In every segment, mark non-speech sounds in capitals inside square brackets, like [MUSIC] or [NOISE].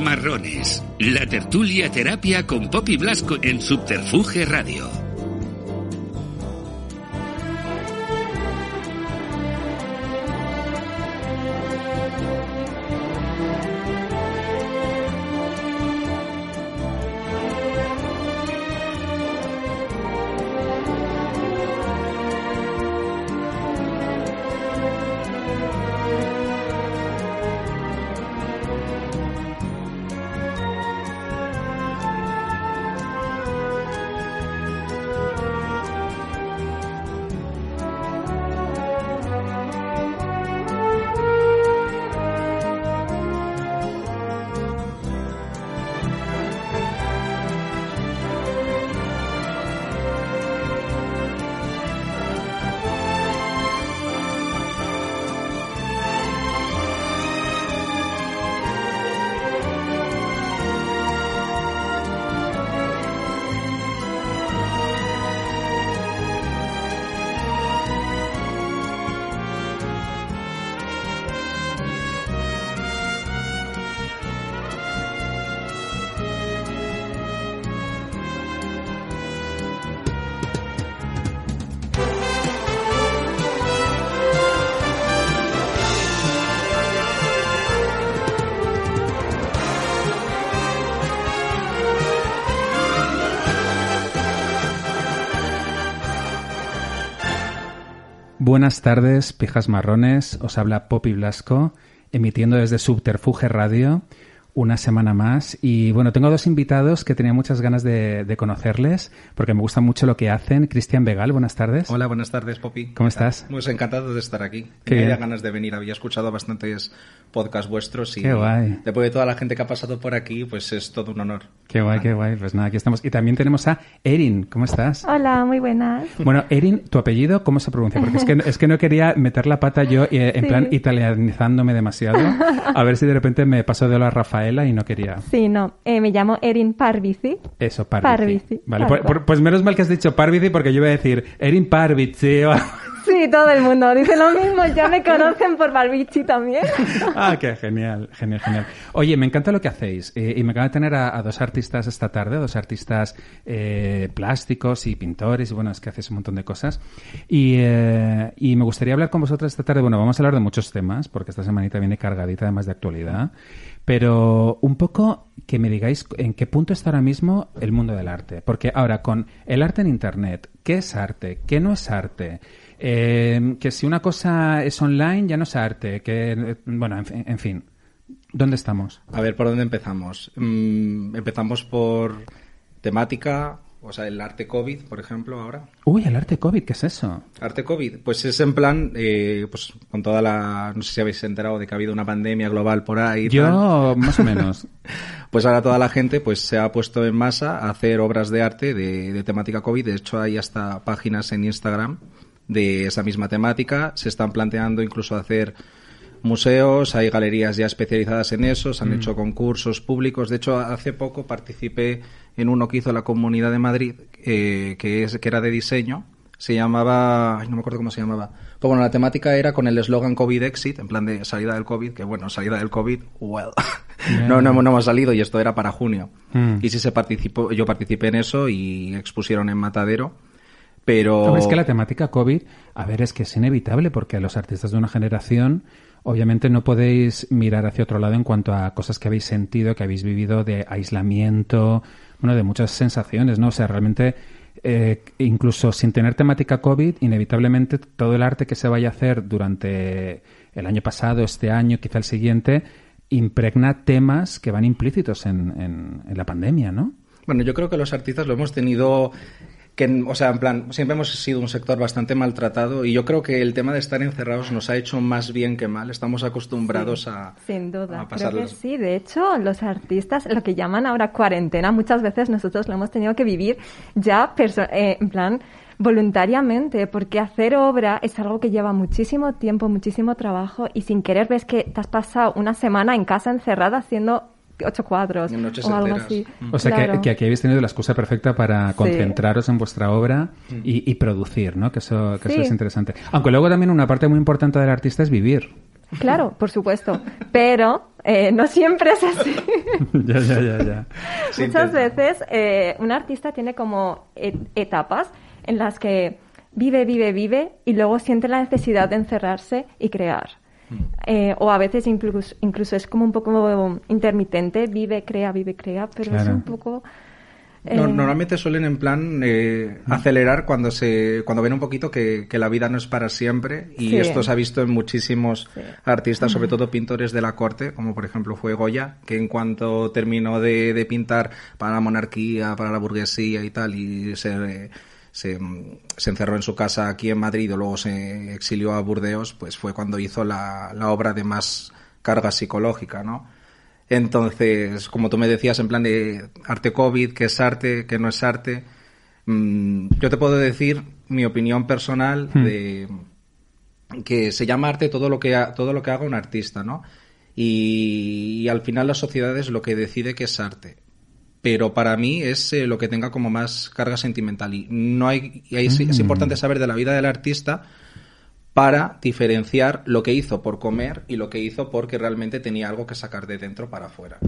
Marrones, la tertulia terapia con Poppy Blasco en Subterfuge Radio. buenas tardes, pijas marrones. Os habla Poppy Blasco, emitiendo desde Subterfuge Radio una semana más. Y bueno, tengo dos invitados que tenía muchas ganas de, conocerles, porque me gusta mucho lo que hacen. Cristian Vegal, buenas tardes. Hola, buenas tardes, Poppy. ¿Cómo estás? Muy encantado de estar aquí. Tenía ganas de venir, había escuchado bastantes podcast vuestro. y qué guay. después de toda la gente que ha pasado por aquí, pues es todo un honor. Qué guay, qué guay. Pues nada, aquí estamos. Y también tenemos a Erin, ¿cómo estás? Hola, muy buenas. Bueno, Erin, ¿tu apellido cómo se pronuncia? Porque es que, es que no quería meter la pata yo eh, en plan italianizándome demasiado. A ver si de repente me paso de la Rafaela y no quería. Sí, no. Eh, me llamo Erin Parvici. Eso, Parvici. Parvici. Vale, pues, pues menos mal que has dicho Parvici porque yo iba a decir Erin Parvici. Sí, todo el mundo dice lo mismo. Ya me conocen por Balbichi también. [LAUGHS] Ah, qué genial, genial, genial. Oye, me encanta lo que hacéis. Eh, y me acaba de tener a, dos artistas esta tarde, dos artistas eh, plásticos y pintores. Y bueno, es que haces un montón de cosas. Eh, y, me gustaría hablar con vosotras esta tarde. Bueno, vamos a hablar de muchos temas, porque esta semanita viene cargadita además de actualidad. Pero un poco que me digáis en qué punto está ahora mismo el mundo del arte. Porque ahora, con el arte en Internet, ¿qué es arte? ¿Qué no es arte? Eh, que si una cosa es online ya no es arte, que bueno, en, fin. ¿Dónde estamos? A ver, ¿por dónde empezamos? Mm, empezamos por temática, o sea, el arte COVID, por ejemplo, ahora. Uy, el arte COVID, ¿qué es eso? Arte COVID, pues es en plan, eh, pues con toda la, no sé si habéis enterado de que ha habido una pandemia global por ahí. Yo, más o menos. [LAUGHS] pues ahora toda la gente pues se ha puesto en masa a hacer obras de arte de, de temática COVID. De hecho, hay hasta páginas en Instagram de esa misma temática. Se están planteando incluso hacer museos, hay galerías ya especializadas en eso, se han mm. hecho concursos públicos. De hecho, hace poco participé en uno que hizo la Comunidad de Madrid, eh, que, es, que era de diseño. Se llamaba, ay, no me acuerdo cómo se llamaba. pues bueno, la temática era con el eslogan COVID Exit, en plan de salida del COVID, que bueno, salida del COVID, well. [LAUGHS] no, no, hemos salido y esto era para junio. Mm. Y sí se participó, yo participé en eso y expusieron en Matadero. Pero... es que la temática COVID, a ver, es que es inevitable porque los artistas de una generación obviamente no podéis mirar hacia otro lado en cuanto a cosas que habéis sentido, que habéis vivido de aislamiento, bueno, de muchas sensaciones, ¿no? O sea, realmente, eh, incluso sin tener temática COVID, inevitablemente todo el arte que se vaya a hacer durante el año pasado, este año, quizá el siguiente, impregna temas que van implícitos en, en la pandemia, ¿no? Bueno, yo creo que los artistas lo hemos tenido que, o sea, en plan, siempre hemos sido un sector bastante maltratado y yo creo que el tema de estar encerrados nos ha hecho más bien que mal. Estamos acostumbrados a. Sin duda, sí. De hecho, los artistas, lo que llaman ahora cuarentena, muchas veces nosotros lo hemos tenido que vivir ya, eh, en plan, voluntariamente, porque hacer obra es algo que lleva muchísimo tiempo, muchísimo trabajo y sin querer ves que te has pasado una semana en casa encerrada haciendo ocho cuadros o algo mm. O sea, que, aquí habéis tenido la excusa perfecta para concentraros en vuestra obra mm. y, producir, ¿no? Que, eso, es interesante. Aunque luego también una parte muy importante del artista es vivir. Claro, por supuesto. Pero eh, no siempre es así. [LAUGHS] ya, ya, ya, Muchas veces eh, un artista tiene como etapas en las que vive, vive, vive y luego siente la necesidad de encerrarse y crear. Mm. Eh, o a veces incluso, es como un poco intermitente, vive, crea, vive, crea, pero es un poco... Eh, normalmente suelen en plan eh, acelerar cuando se cuando ven un poquito que, la vida no es para siempre y esto se ha visto en muchísimos artistas, sobre todo pintores de la corte, como por ejemplo fue Goya, que en cuanto terminó de pintar para la monarquía, para la burguesía y tal, y se se, encerró en su casa aquí en Madrid o luego se exilió a Burdeos, pues fue cuando hizo la, obra de más carga psicológica, ¿no? Entonces, como tú me decías, en plan de arte COVID, que es arte, que no es arte, mm, yo te puedo decir mi opinión personal hmm. de que se llama arte todo lo que, todo lo que haga un artista, ¿no? Y, al final la sociedad es lo que decide que es arte pero para mí es eh, lo que tenga como más carga sentimental. Y no hay, es, mm. importante saber de la vida del artista para diferenciar lo que hizo por comer y lo que hizo porque realmente tenía algo que sacar de dentro para afuera.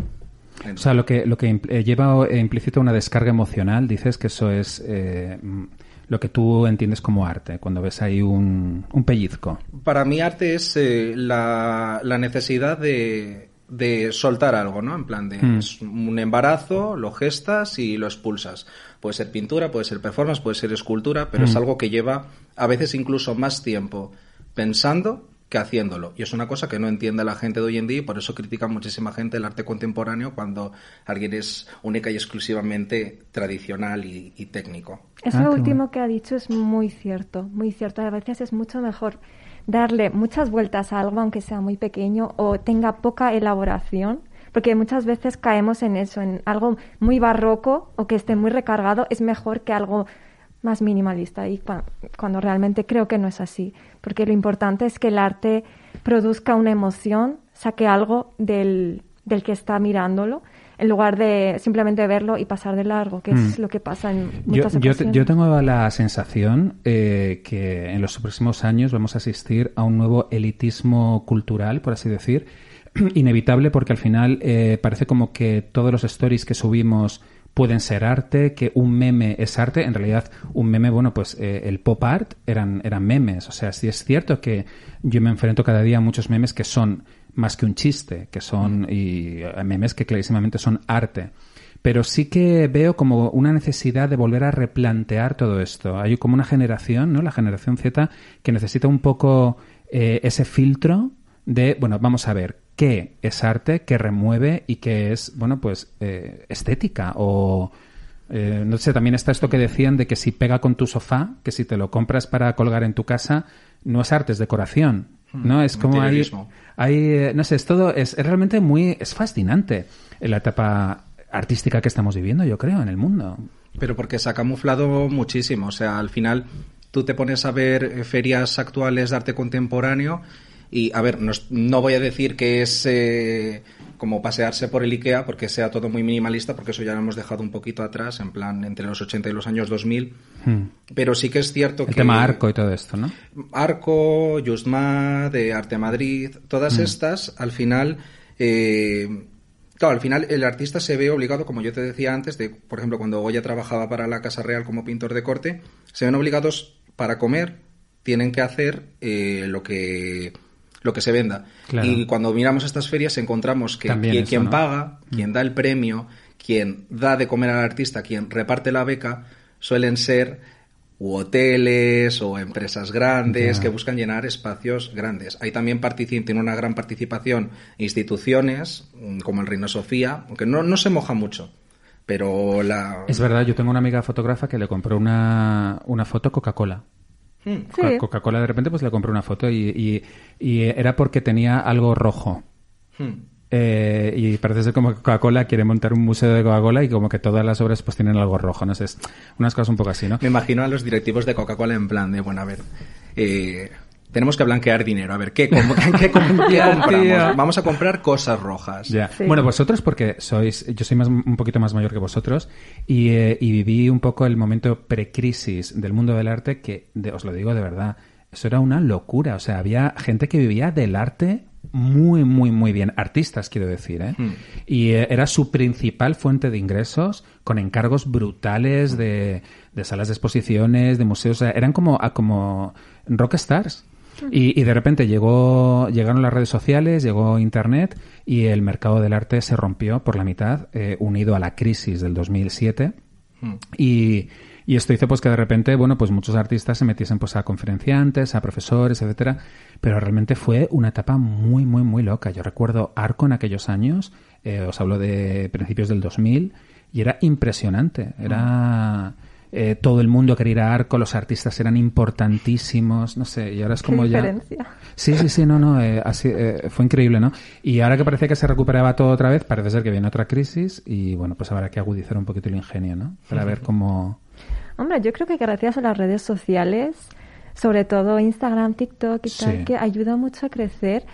o sea, lo que, lo que eh, lleva eh, implícito una descarga emocional, dices que eso es mm, lo que tú entiendes como arte, cuando ves ahí un, pellizco. Para mí arte es la necesidad de, de soltar algo, ¿no? En plan de mm. es un embarazo, lo gestas y lo expulsas. Puede ser pintura, puede ser performance, puede ser escultura, pero es mm. algo que lleva a veces incluso más tiempo pensando que haciéndolo. Y es una cosa que no entiende la gente de hoy en día y por eso critica muchísima gente el arte contemporáneo cuando alguien es única y exclusivamente tradicional y, técnico. Eso ah, último que ha dicho es muy cierto, muy cierto. A veces es mucho mejor darle muchas vueltas a algo, aunque sea muy pequeño o tenga poca elaboración, porque muchas veces caemos en eso, en algo muy barroco o que esté muy recargado, es mejor que algo más minimalista y cuando realmente creo que no es así, porque lo importante es que el arte produzca una emoción, saque algo del, del que está mirándolo en lugar de simplemente verlo y pasar de largo, que es mm. lo que pasa en muchas yo, ocasiones. Yo, tengo la sensación eh, que en los próximos años vamos a asistir a un nuevo elitismo cultural, por así decir, [CLEARS THROAT] inevitable porque al final eh, parece como que todos los stories que subimos pueden ser arte, que un meme es arte. En realidad, un meme, bueno, pues eh, el pop art eran, eran memes. O sea, sí es cierto que yo me enfrento cada día a muchos memes que son más que un chiste, que son mm. y eh, memes que clarísimamente son arte. Pero sí que veo como una necesidad de volver a replantear todo esto. Hay como una generación, ¿no? La generación Z que necesita un poco eh, ese filtro de, bueno, vamos a ver, ¿qué es arte, qué remueve y qué es, bueno, pues eh, estética o... no sé, también está esto que decían de que si pega con tu sofá, que si te lo compras para colgar en tu casa, no es arte, es decoración, hmm, ¿no? Es como ahí... Hay, eh, no sé, es todo, es, es realmente muy, es fascinante la etapa artística que estamos viviendo, yo creo, en el mundo. Pero porque se ha camuflado muchísimo, o sea, al final tú te pones a ver ferias actuales de arte contemporáneo y a ver, no, voy a decir que es eh, como pasearse por el IKEA porque sea todo muy minimalista, porque eso ya lo hemos dejado un poquito atrás, en plan entre los 80 y los años 2000. Hmm. Pero sí que es cierto que. El tema Arco y todo esto, ¿no? Arco, Justma, de Arte Madrid, todas hmm. estas, al final. Eh, Claro, al final el artista se ve obligado, como yo te decía antes, de, por ejemplo, cuando Goya trabajaba para la Casa Real como pintor de corte, se ven obligados para comer, tienen que hacer eh, lo que lo que se venda. Y cuando miramos estas ferias encontramos que quien, paga, mm. quien da el premio, quien da de comer al artista, quien reparte la beca, suelen ser hoteles o empresas grandes que buscan llenar espacios grandes. Ahí también tiene una gran participación instituciones mm, como el Reino Sofía, aunque no, no se moja mucho. Pero la... Es verdad, yo tengo una amiga fotógrafa que le compró una, una foto Coca-Cola Mm, Coca-Cola de repente pues le compré una foto y, era porque tenía algo rojo. Hmm. Eh, y parece ser como que Coca-Cola quiere montar un museo de Coca-Cola y como que todas las obras pues tienen algo rojo, no sé, unas cosas un poco así, ¿no? Me imagino a los directivos de Coca-Cola en plan de, bueno, a ver, eh, tenemos que blanquear dinero. A ver, ¿qué, [LAUGHS] Vamos a comprar cosas rojas. Bueno, vosotros, porque sois, yo soy más, un poquito más mayor que vosotros y, eh, viví un poco el momento precrisis del mundo del arte que, os lo digo de verdad, eso era una locura. O sea, había gente que vivía del arte muy, muy, muy bien. Artistas, quiero decir, ¿eh? Hmm. Y eh, era su principal fuente de ingresos con encargos brutales de, salas de exposiciones, de museos. O sea, eran como, como rockstars. Y, de repente llegó, llegaron las redes sociales, llegó Internet y el mercado del arte se rompió por la mitad, eh, unido a la crisis del 2007. Hmm. Y, y esto hizo pues que de repente, bueno, pues muchos artistas se metiesen pues a conferenciantes, a profesores, etcétera, pero realmente fue una etapa muy muy muy loca. Yo recuerdo Arco en aquellos años, eh, os hablo de principios del 2000 y era impresionante, era hmm. Eh, todo el mundo quería ir a Arco, los artistas eran importantísimos, no sé, y ahora es como ya... Sí, sí, sí, no, no, eh, así, eh, fue increíble, ¿no? Y ahora que parece que se recuperaba todo otra vez, parece ser que viene otra crisis y bueno, pues habrá que agudizar un poquito el ingenio, ¿no? Para ver cómo... Hombre, yo creo que gracias a las redes sociales, sobre todo Instagram, TikTok y tal, que ayuda mucho a crecer.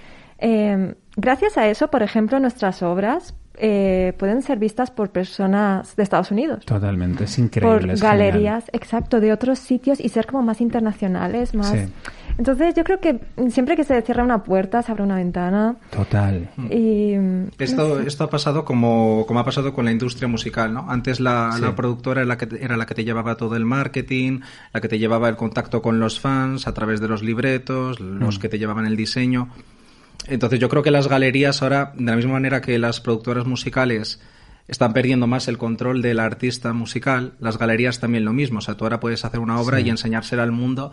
gracias a eso, por ejemplo, nuestras obras eh, pueden ser vistas por personas de Estados Unidos. Totalmente, es increíble. Por galerías, exacto, de otros sitios y ser como más internacionales, más... Entonces yo creo que siempre que se cierra una puerta se abre una ventana. Total. Mm. Y, esto, esto ha pasado como, como ha pasado con la industria musical, ¿no? Antes la, productora era la, que, era la que te llevaba todo el marketing, la que te llevaba el contacto con los fans a través de los libretos, los mm. que te llevaban el diseño. Entonces yo creo que las galerías ahora, de la misma manera que las productoras musicales están perdiendo más el control del artista musical, las galerías también lo mismo. O sea, tú ahora puedes hacer una obra y enseñársela al mundo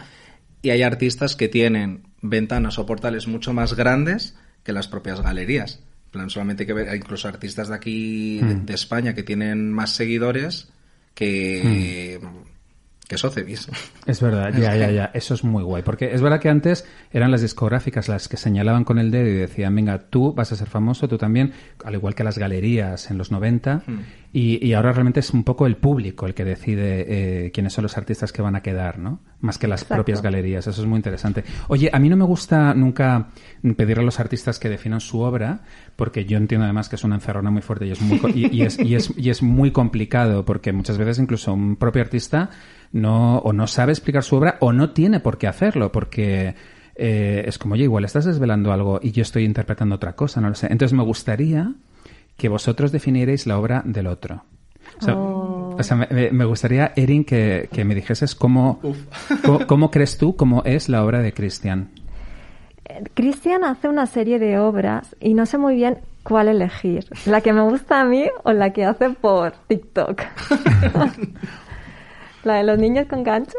y hay artistas que tienen ventanas o portales mucho más grandes que las propias galerías. plan, solamente que ver, incluso artistas de aquí, mm. de, España, que tienen más seguidores que, mm que Es verdad, ya, ya, ya. [LAUGHS] Eso es muy guay. Porque es verdad que antes eran las discográficas las que señalaban con el dedo y decían, venga, tú vas a ser famoso, tú también, al igual que las galerías en los 90. Hmm. Y, ahora realmente es un poco el público el que decide eh, quiénes son los artistas que van a quedar, ¿no? Más que las propias galerías. Eso es muy interesante. Oye, a mí no me gusta nunca pedir a los artistas que definan su obra, porque yo entiendo además que es una encerrona muy fuerte y es muy, y es muy complicado, porque muchas veces incluso un propio artista no, o no sabe explicar su obra o no tiene por qué hacerlo, porque eh, es como, yo, igual estás desvelando algo y yo estoy interpretando otra cosa, no lo sé. Entonces me gustaría que vosotros definierais la obra del otro. O sea, oh. me, gustaría, Erin, que, me dijeses cómo, cómo, cómo crees tú cómo es la obra de Cristian. Eh, Cristian hace una serie de obras y no sé muy bien cuál elegir, la que me gusta a mí o la que hace por TikTok. [LAUGHS] ¿La de los niños con ganchos?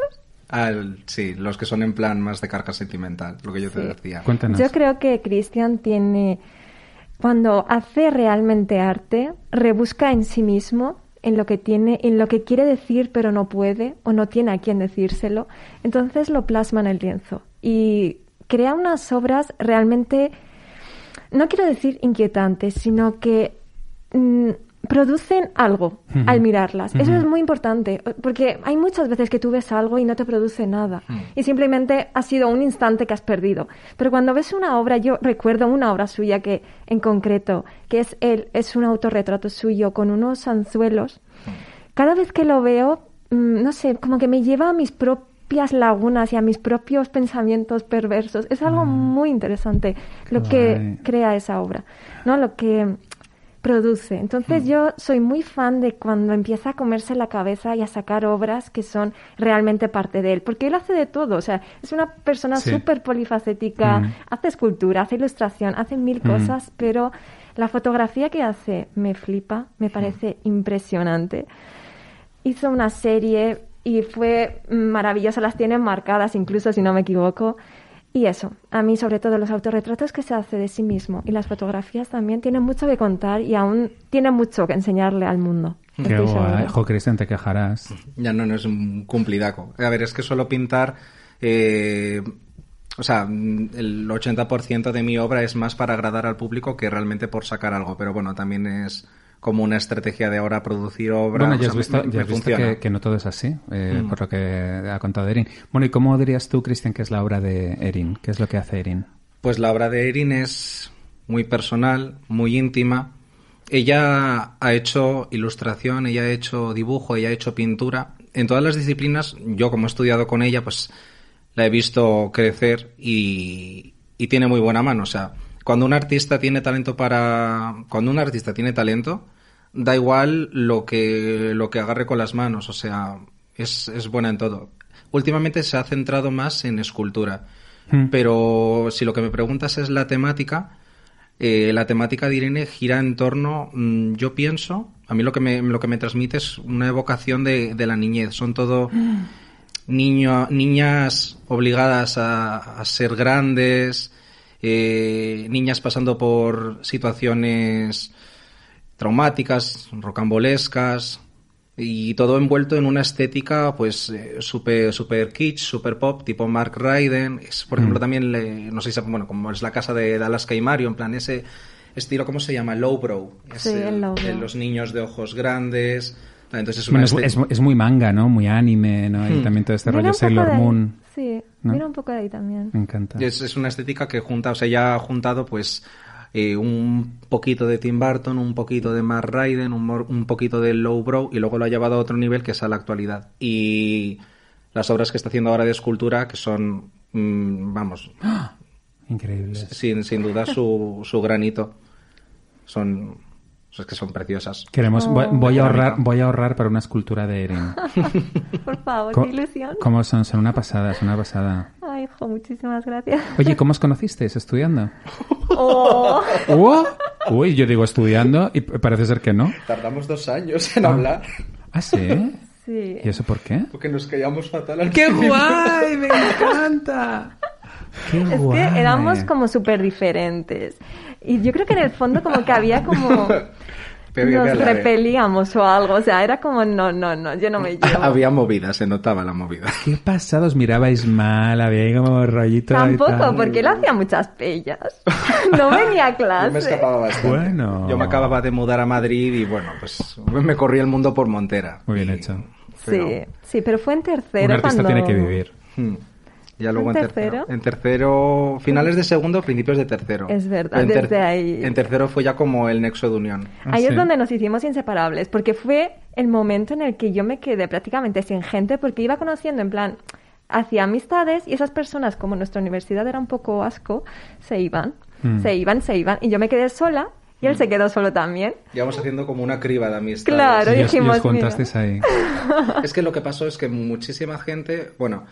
sí, los que son en plan más de carga sentimental, lo que yo te decía. Cuéntanos. Yo creo que Cristian tiene, cuando hace realmente arte, rebusca en sí mismo en lo que tiene, en lo que quiere decir pero no puede o no tiene a quien decírselo, entonces lo plasma en el lienzo y crea unas obras realmente, no quiero decir inquietantes, sino que mm, producen algo al mirarlas. Eso es muy importante, porque hay muchas veces que tú ves algo y no te produce nada. Y simplemente ha sido un instante que has perdido. Pero cuando ves una obra, yo recuerdo una obra suya que en concreto, que es él, es un autorretrato suyo con unos anzuelos. Cada vez que lo veo, mm, no sé, como que me lleva a mis propias lagunas y a mis propios pensamientos perversos. Es algo muy interesante lo que crea esa obra, ¿no? Lo que produce. Entonces hmm. yo soy muy fan de cuando empieza a comerse la cabeza y a sacar obras que son realmente parte de él, porque él hace de todo, o sea, es una persona súper polifacética, hmm. hace escultura, hace ilustración, hace mil hmm. cosas, pero la fotografía que hace me flipa, me parece impresionante. Hizo una serie y fue maravillosa, las tienen marcadas incluso si no me equivoco. Y eso, a mí sobre todo los autorretratos que se hace de sí mismo y las fotografías también tienen mucho que contar y aún tiene mucho que enseñarle al mundo. Qué guay, Cristian, te quejarás. Ya no, no es un cumplidaco. A ver, es que suelo pintar... Eh, o sea, el 80% de mi obra es más para agradar al público que realmente por sacar algo, pero bueno, también es como una estrategia de ahora producir obras. Bueno, ya has visto, que, no todo es así, eh, mm. por lo que ha contado Erin. Bueno, ¿y cómo dirías tú, Cristian, que es la obra de Erin? ¿Qué es lo que hace Erin? Pues la obra de Erin es muy personal, muy íntima. Ella ha hecho ilustración, ella ha hecho dibujo, ella ha hecho pintura. En todas las disciplinas, yo como he estudiado con ella, pues la he visto crecer y, y tiene muy buena mano. O sea, cuando un artista tiene talento para. Cuando un artista tiene talento, da igual lo que, lo que agarre con las manos, o sea, es, es buena en todo. Últimamente se ha centrado más en escultura, hmm. pero si lo que me preguntas es la temática, eh, la temática de Irene gira en torno, mm, yo pienso, a mí lo que me, lo que me transmite es una evocación de, de la niñez, son todo... Hmm. niñas obligadas a, a ser grandes, eh, niñas pasando por situaciones traumáticas, rocambolescas, y todo envuelto en una estética pues eh, super super kitsch, super pop, tipo Mark Ryden, por ejemplo mm. también no sé si bueno, como es la casa de, Dallas Alaska y Mario, en plan ese estilo cómo se llama, lowbrow, sí, lowbrow. los niños de ojos grandes, entonces este es, muy manga, ¿no? Muy anime, ¿no? Y hmm. también todo este rollo Sailor Moon. Sí, mira un poco de ahí también. Me encanta. Es, una estética que junta, o sea, ya ha juntado pues eh, un poquito de Tim Burton, un poquito de Matt Raiden, un, un poquito de Lowbrow y luego lo ha llevado a otro nivel que es a la actualidad. Y las obras que está haciendo ahora de escultura que son, mm, vamos... ¡Ah! increíbles. Sin, sin duda su, su granito. Son o es que son preciosas. Queremos, voy, oh. a ahorrar, voy a ahorrar para una escultura de Eren. [LAUGHS] Por favor, qué ilusión. ¿Cómo son? Son una pasada, son una pasada. Ay, hijo, muchísimas gracias. Oye, ¿cómo os conocisteis? ¿Estudiando? Oh. [LAUGHS] oh. Uy, yo digo estudiando y parece ser que no. Tardamos dos años en ah. hablar. ¿Ah, sí? Sí. ¿Y eso por qué? Porque nos callamos fatal al ¡Qué guay! ¡Me encanta! [LAUGHS] es que éramos como súper diferentes. Y yo creo que en el fondo como que había como... [LAUGHS] nos repelíamos o algo, o sea, era como, no, no, no, yo no me [LAUGHS] llevo. Había movida, se notaba la movida. ¿Qué pasados mirabais mal? Había como rollito Tampoco, porque él hacía muchas pellas. [LAUGHS] No venía clase. Yo me escapaba bastante. Bueno. Yo me acababa de mudar a Madrid y bueno, pues me corrí el mundo por Montera. Muy bien hecho. Sí, pero... sí, pero fue en tercero Un artista cuando... tiene que vivir. Hmm ya luego en, tercero? En tercero, finales de segundo, principios de tercero. Es verdad, en desde ahí. En tercero fue ya como el nexo de unión. Ahí es donde nos hicimos inseparables, porque fue el momento en el que yo me quedé prácticamente sin gente, porque iba conociendo en plan hacía amistades y esas personas, como nuestra universidad era un poco asco, se iban, mm. se iban, se iban. Y yo me quedé sola y él se mm. quedó solo también. Llevamos haciendo como una criba de amistades. Claro, dijimos. Y contasteis ahí. [LAUGHS] [LAUGHS] es que lo que pasó es que muchísima gente, bueno,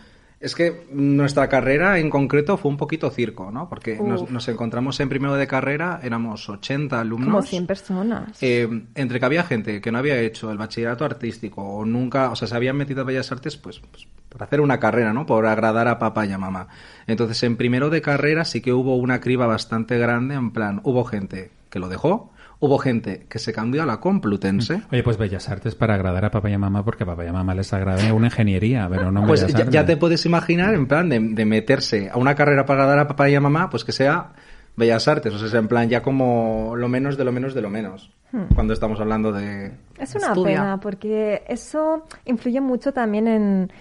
es que nuestra carrera en concreto fue un poquito circo, ¿no? Porque nos, encontramos en primero de carrera, éramos 80 alumnos. Como 100 personas. Eh, entre que había gente que no había hecho el bachillerato artístico o nunca, o sea, se habían metido a Bellas Artes, pues, para pues, hacer una carrera, ¿no? Por agradar a papá y a mamá. Entonces, en primero de carrera sí que hubo una criba bastante grande, en plan, hubo gente que lo dejó, Hubo gente que se cambió a la Complutense. Mm. Oye, pues Bellas Artes para agradar a papá y a mamá, porque a papá y a mamá les agrada una ingeniería, pero no Pues ya, ya, te puedes imaginar, en plan, de, meterse a una carrera para agradar a papá y a mamá, pues que sea Bellas Artes, o sea, en plan, ya como lo menos de lo menos de lo menos hmm. cuando estamos hablando de... Es una pena, porque eso influye mucho también en,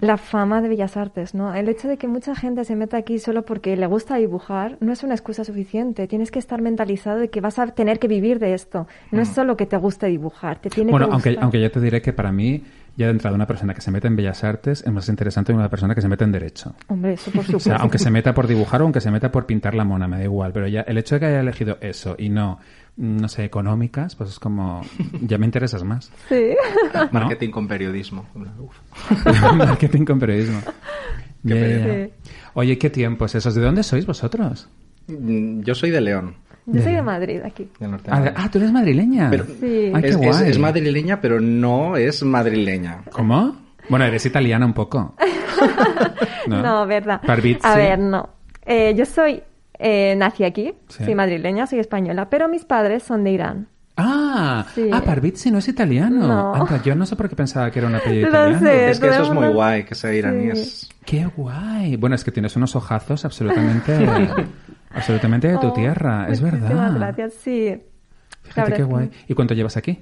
la fama de Bellas Artes, ¿no? El hecho de que mucha gente se meta aquí solo porque le gusta dibujar no es una excusa suficiente. Tienes que estar mentalizado de que vas a tener que vivir de esto. No es solo que te guste dibujar, te tiene bueno, que aunque, aunque yo te diré que para mí ya de entrada una persona que se mete en Bellas Artes es más interesante que una persona que se mete en Derecho. Hombre, eso por supuesto. [LAUGHS] O sea, aunque se meta por dibujar o aunque se meta por pintar la mona, me da igual. Pero ya el hecho de que haya elegido eso y no no sé, económicas, pues es como, ya me interesas más. [LAUGHS] Sí. [LAUGHS] Marketing con periodismo. [LAUGHS] Marketing con periodismo. Qué Oye, ¿qué tiempos esos? ¿De dónde sois vosotros? Mm, yo soy de León. Yo soy de Madrid, aquí. Ah, ah, tú eres madrileña. sí. Ah, es, madrileña, pero no es madrileña. ¿Cómo? Bueno, eres italiana un poco. no. verdad. A ver, no. Eh, yo soy eh, nací aquí, soy madrileña, soy española, pero mis padres son de Irán. Ah, sí. Ah, no es italiano. yo no sé por qué pensaba que era un apellido [LAUGHS] italiano. es que eso es muy guay, que sea iraní Qué guay. Bueno, es que tienes unos ojazos absolutamente, [LAUGHS] absolutamente de tu oh, tierra, es verdad. Gracias, sí. Fíjate qué guay. ¿Y cuánto llevas aquí?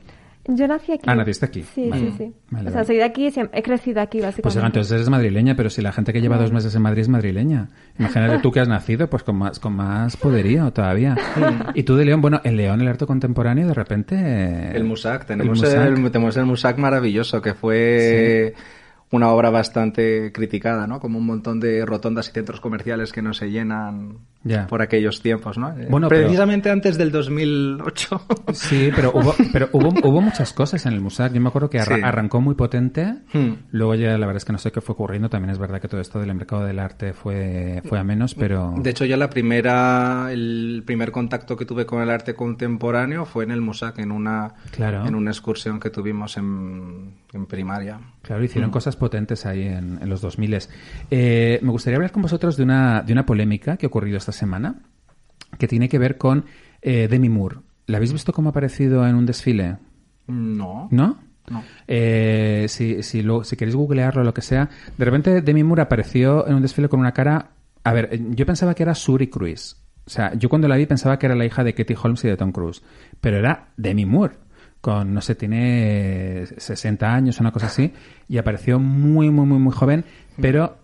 Yo nací aquí. Ah, naciste aquí. Sí, sí, sí. o sea, soy de aquí, he crecido aquí, básicamente. Pues entonces eres madrileña, pero si la gente que lleva dos meses en Madrid es madrileña. Imagínate tú que has nacido, pues con más, con más poderío todavía. Y tú de León, bueno, el León el arte contemporáneo, de repente... El Musac, tenemos el Musac, tenemos el Musac maravilloso, que fue... una obra bastante criticada, ¿no? Como un montón de rotondas y centros comerciales que no se llenan por aquellos tiempos, ¿no? Eh, precisamente antes del 2008. Sí, pero hubo, pero hubo, hubo muchas cosas en el MUSAC. Yo me acuerdo que arrancó muy potente, hmm. luego ya la verdad es que no sé qué fue ocurriendo. También es verdad que todo esto del mercado del arte fue, fue a menos, pero... De hecho, ya la primera, el primer contacto que tuve con el arte contemporáneo fue en el MUSAC, en una, en una excursión que tuvimos en en primaria. Claro, hicieron mm. cosas potentes ahí en, los 2000. Eh, me gustaría hablar con vosotros de una, de una polémica que ha ocurrido esta semana, que tiene que ver con eh, Demi Moore. ¿La habéis visto cómo ha aparecido en un desfile? No. ¿No? No. Eh, si, si, lo, si queréis googlearlo o lo que sea, de repente Demi Moore apareció en un desfile con una cara... A ver, yo pensaba que era Suri Cruise. O sea, yo cuando la vi pensaba que era la hija de Katie Holmes y de Tom Cruise. Pero era Demi Moore con, no sé, tiene 60 años, una cosa así, y apareció muy, muy, muy, muy joven, pero...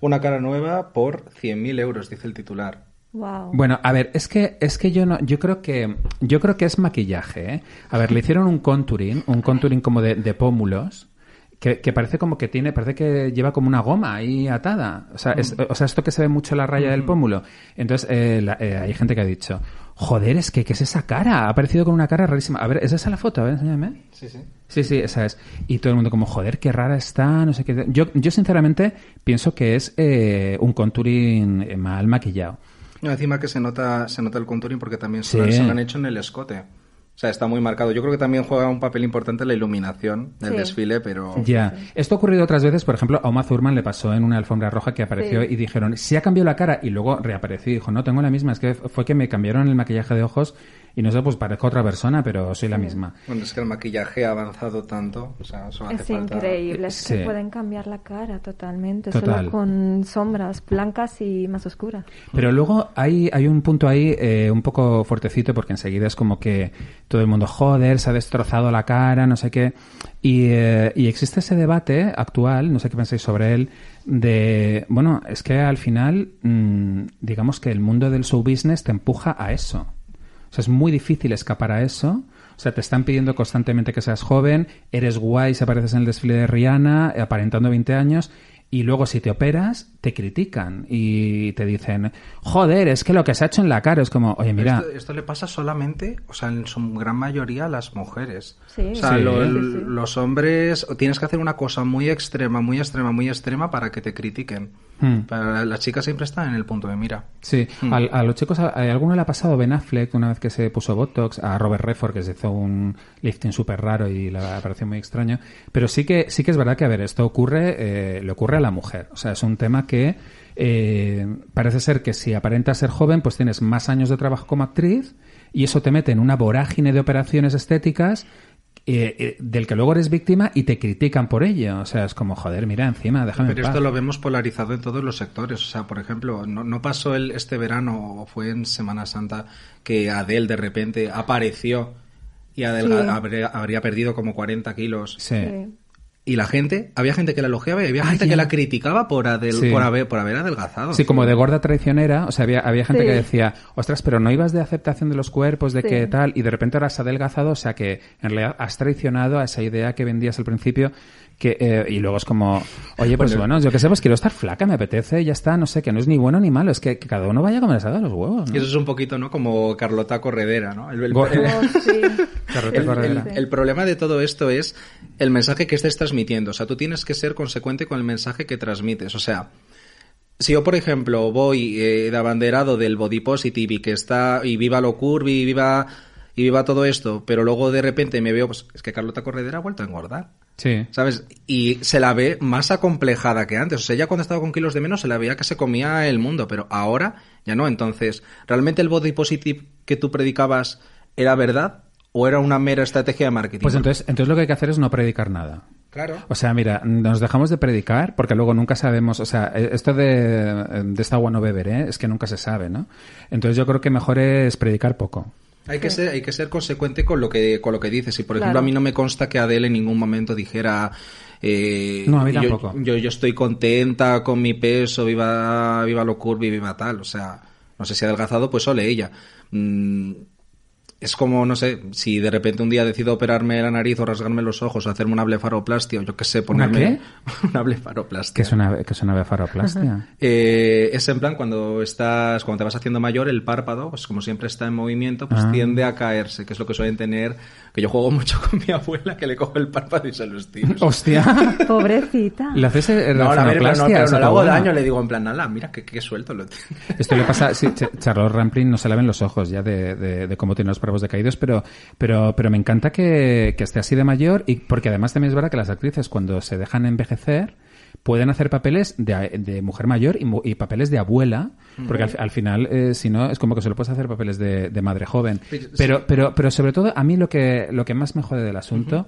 Una cara nueva por 100.000 euros, dice el titular. Wow. Bueno, a ver, es que es que yo no, yo creo que yo creo que es maquillaje. ¿eh? A ver, le hicieron un contouring, un contouring como de, pómulos, que, parece como que tiene, parece que lleva como una goma ahí atada. O sea, mm. esto que se ve mucho la raya del mm. pómulo. Entonces, eh, eh, hay gente que ha dicho, Joder, es que, ¿qué es esa cara? Ha aparecido con una cara rarísima. A ver, ¿es esa la foto? A ver, enséñame. Sí, sí. Sí, sí, esa es. Y todo el mundo como, joder, qué rara está, no sé qué. Yo, yo sinceramente, pienso que es eh, un contouring eh, mal maquillado. No, encima que se nota, se nota el contouring porque también se lo han hecho en el escote. O sea, está muy marcado. Yo creo que también juega un papel importante la iluminación del desfile, pero... Ya. Esto ha ocurrido otras veces. Por ejemplo, a Uma Zurman le pasó en una alfombra roja que apareció y dijeron, se ha cambiado la cara. Y luego reapareció y dijo, no, tengo la misma. Es que fue que me cambiaron el maquillaje de ojos y no sé, pues parezco otra persona, pero soy la misma. Bueno, es que el maquillaje ha avanzado tanto, o sea, es increíble, es que pueden cambiar la cara totalmente, solo con sombras blancas y más oscuras. Pero luego hay, hay un punto ahí eh, un poco fuertecito, porque enseguida es como que todo el mundo, joder, se ha destrozado la cara, no sé qué. Y, eh, existe ese debate actual, no sé qué pensáis sobre él, de, bueno, es que al final, mm, digamos que el mundo del show business te empuja a eso es muy difícil escapar a eso. O sea, te están pidiendo constantemente que seas joven, eres guay si apareces en el desfile de Rihanna, aparentando 20 años, y luego si te operas, te critican y te dicen, joder, es que lo que se ha hecho en la cara es como, oye, mira... Esto, le pasa solamente, o sea, en su gran mayoría a las mujeres. Sí, o sea, los hombres, tienes que hacer una cosa muy extrema, muy extrema, muy extrema para que te critiquen. Hmm. las chicas siempre están en el punto de mira. Sí, hmm. a, los chicos, a, alguno le ha pasado Ben Affleck una vez que se puso Botox, a Robert Redford que se hizo un lifting súper raro y le pareció muy extraño. Pero sí que, sí que es verdad que, a ver, esto ocurre, eh, le ocurre a la mujer. O sea, es un tema que eh, parece ser que si aparenta ser joven, pues tienes más años de trabajo como actriz y eso te mete en una vorágine de operaciones estéticas eh, eh, del que luego eres víctima y te critican por ello. O sea, es como, joder, mira, encima, déjame. Pero esto lo vemos polarizado en todos los sectores. O sea, por ejemplo, no, pasó el, este verano, o fue en Semana Santa, que Adele de repente apareció y Adele habría, perdido como 40 kilos. sí. Y la gente, había gente que la elogiaba y había ah, gente que la criticaba por, por, haber, por adelgazado. Sí, como de gorda traicionera, o sea, había, había gente que decía, ostras, pero no ibas de aceptación de los cuerpos, de qué tal, y de repente ahora has adelgazado, o sea que en realidad has traicionado a esa idea que vendías al principio, eh, y luego es como, oye, pues bueno, yo que sé, pues quiero estar flaca, me apetece, ya está, no sé, que no es ni bueno ni malo, es que, cada uno vaya como les haga los huevos. Y eso es un poquito, ¿no? Como Carlota Corredera, ¿no? El, [LAUGHS] Corredera. el, problema de todo esto es el mensaje que estés transmitiendo. O sea, tú tienes que ser consecuente con el mensaje que transmites. O sea, si yo, por ejemplo, voy eh, de abanderado del body positive y que está, y viva lo curvy, viva, y viva todo esto, pero luego de repente me veo, pues es que Carlota Corredera ha vuelto a engordar. Sí. ¿Sabes? Y se la ve más acomplejada que antes. O sea, ya cuando estaba con kilos de menos se la veía que se comía el mundo, pero ahora ya no. Entonces, ¿realmente el body positive que tú predicabas era verdad o era una mera estrategia de marketing? Pues entonces, entonces lo que hay que hacer es no predicar nada. Claro. O sea, mira, nos dejamos de predicar porque luego nunca sabemos, o sea, eh, esto de, esta agua no beber, ¿eh? es que nunca se sabe, ¿no? Entonces yo creo que mejor es predicar poco. Hay que, ser, hay que ser consecuente con lo que, con lo que dices. Y, por ejemplo, a mí no me consta que Adele en ningún momento dijera... Eh, tampoco. Yo, yo, estoy contenta con mi peso, viva, viva lo y viva tal. O sea, no sé si ha adelgazado, pues ole ella. Mm, es como, no sé, si de repente un día decido operarme la nariz o rasgarme los ojos o hacerme una blefaroplastia o yo qué sé, ponerme... ¿Una qué? [LAUGHS] una blefaroplastia. ¿Qué es una, qué es una blefaroplastia? Eh, es en plan cuando estás, cuando te vas haciendo mayor, el párpado, pues como siempre está en movimiento, pues ah. tiende a caerse, que es lo que suelen tener, que yo juego mucho con mi abuela que le cojo el párpado y se lo estiro. ¡Hostia! [LAUGHS] ¡Pobrecita! ¿Le haces la eh, blefaroplastia? no, no le hago daño, le digo en plan, nada, mira, que suelto lo Esto le pasa, sí, [LAUGHS] Charlotte Ramplin no se laven los ojos ya de, de, cómo tiene los decaídos, pero, pero, pero me encanta que, esté así de mayor y porque además también es verdad que las actrices cuando se dejan envejecer, pueden hacer papeles de, mujer mayor y, y, papeles de abuela, porque al, final, eh, si no, es como que solo puedes hacer papeles de, madre joven. Pero, pero, pero sobre todo, a mí lo que, lo que más me jode del asunto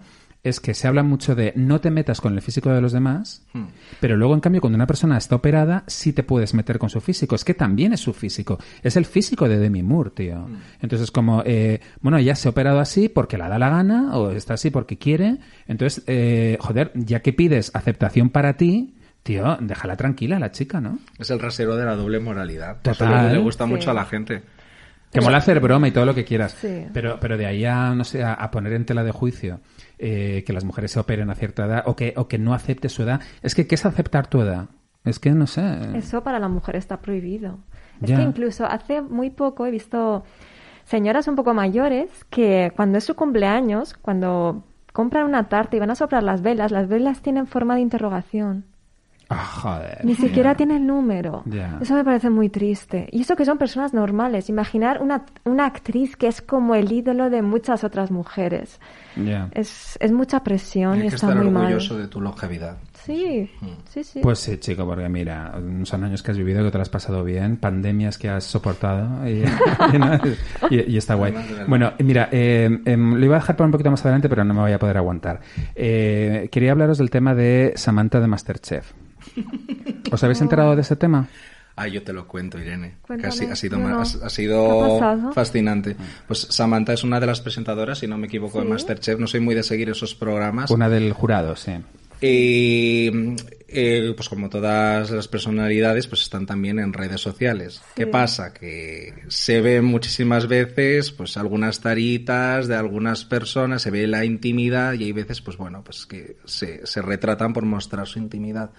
es que se habla mucho de no te metas con el físico de los demás, hmm. pero luego, en cambio, cuando una persona está operada, sí te puedes meter con su físico. Es que también es su físico. Es el físico de Demi Moore, tío. Hmm. Entonces, como, eh, bueno, ya se ha operado así porque la da la gana o está así porque quiere. Entonces, eh, joder, ya que pides aceptación para ti, tío, déjala tranquila la chica, ¿no? Es el rasero de la doble moralidad. Total. le gusta mucho a la gente. Que mola hacer broma y todo lo que quieras. Pero, pero de ahí a, no sé, a poner en tela de juicio eh, que las mujeres se operen a cierta edad o que, o que no acepte su edad. Es que, ¿qué es aceptar tu edad? Es que no sé. Eso para la mujer está prohibido. Es que incluso hace muy poco he visto señoras un poco mayores que cuando es su cumpleaños, cuando compran una tarta y van a soplar las velas, las velas tienen forma de interrogación. Ah, Ni siquiera tiene el número. Eso me parece muy triste. Y eso que son personas normales. Imaginar una, actriz que es como el ídolo de muchas otras mujeres. Es, mucha presión y que está estar orgulloso de tu longevidad. Sí, mm. sí, sí. Pues sí, chico, porque mira, son años que has vivido, que te lo has pasado bien, pandemias que has soportado y, [LAUGHS] está guay. Bueno, mira, eh, em, lo iba a dejar para un poquito más adelante, pero no me voy a poder aguantar. Eh, quería hablaros del tema de Samantha de Masterchef. [LAUGHS] ¿Os habéis enterado de ese tema? Ah, yo te lo cuento, Irene. ha sido, fascinante. Ah. Pues Samantha es una de las presentadoras, si no me equivoco, de Masterchef. No soy muy de seguir esos programas. Una del jurado, sí. Y eh, pues como todas las personalidades, pues están también en redes sociales. ¿Qué pasa? Que se ven muchísimas veces, pues algunas taritas de algunas personas, se ve la intimidad y hay veces, pues bueno, pues que se, se retratan por mostrar su intimidad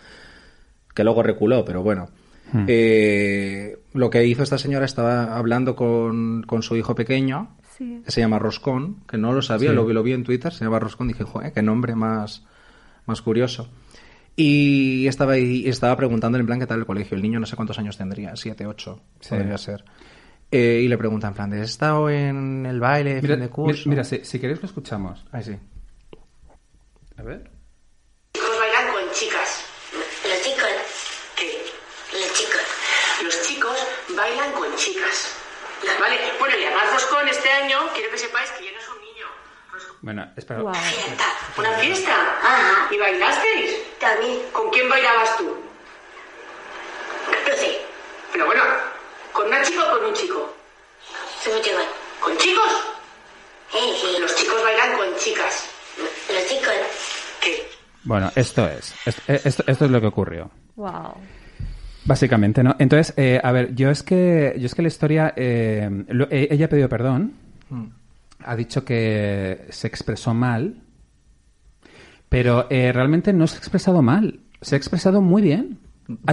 que luego reculó, pero bueno. Hmm. Eh, lo que hizo esta señora estaba hablando con, con su hijo pequeño, que se llama Roscón, que no lo sabía, lo lo, lo vi en Twitter, se llama Roscón, dije, joder, qué nombre más, más curioso. Y estaba, ahí, estaba preguntando en plan qué tal el colegio. El niño no sé cuántos años tendría, siete, ocho, sí. podría ser. Eh, y le preguntan, en plan, ¿has estado en el baile, de curso? Mira, si, si, queréis lo escuchamos. Ahí sí. A ver. ¿vale? Bueno, y además Roscón este año, quiero que sepáis que yo no soy un niño. Bueno, espera. Una Fiesta, una fiesta. Ajá. ¿Y bailasteis? También. ¿Con quién bailabas tú? No sé. Pero bueno, ¿con una chica o con un chico? Se un ¿Con chicos? Sí, sí. Los chicos bailan con chicas. Los chicos. ¿Qué? Bueno, esto es. Esto, esto, esto es lo que ocurrió. Wow. Básicamente, ¿no? Entonces, eh, a ver, yo es que, yo es que la historia, eh, e, ella ha pedido perdón, mm. ha dicho que se expresó mal, pero eh, realmente no se ha expresado mal, se ha expresado muy bien. Ha,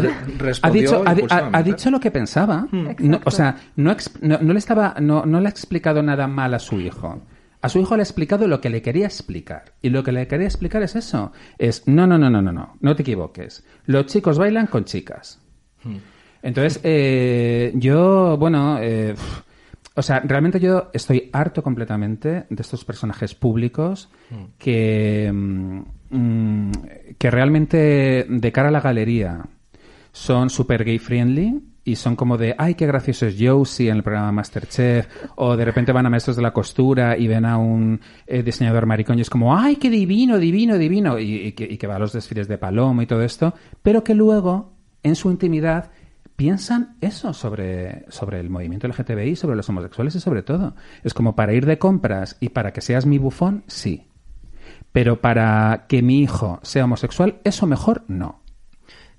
ha, dicho, lo que pensaba. Mm. o sea, no, no, le estaba, no, no le ha explicado nada mal a su hijo. A su hijo le ha explicado lo que le quería explicar. Y lo que le quería explicar es eso. Es, no, no, no, no, no, no, no te equivoques. Los chicos bailan con chicas. Mm. Entonces, eh, yo, bueno, eh, o sea, realmente yo estoy harto completamente de estos personajes públicos mm. que, mm, que realmente de cara a la galería son super gay friendly y son como de, ay, qué gracioso es Josie en el programa Masterchef, o de repente van a Maestros de la Costura y ven a un eh, diseñador maricón y es como, ay, qué divino, divino, divino, y, que, y, que, va a los desfiles de Palomo y todo esto, pero que luego en su intimidad piensan eso sobre, sobre el movimiento LGTBI, sobre los homosexuales y sobre todo. Es como para ir de compras y para que seas mi bufón, sí. Pero para que mi hijo sea homosexual, eso mejor no.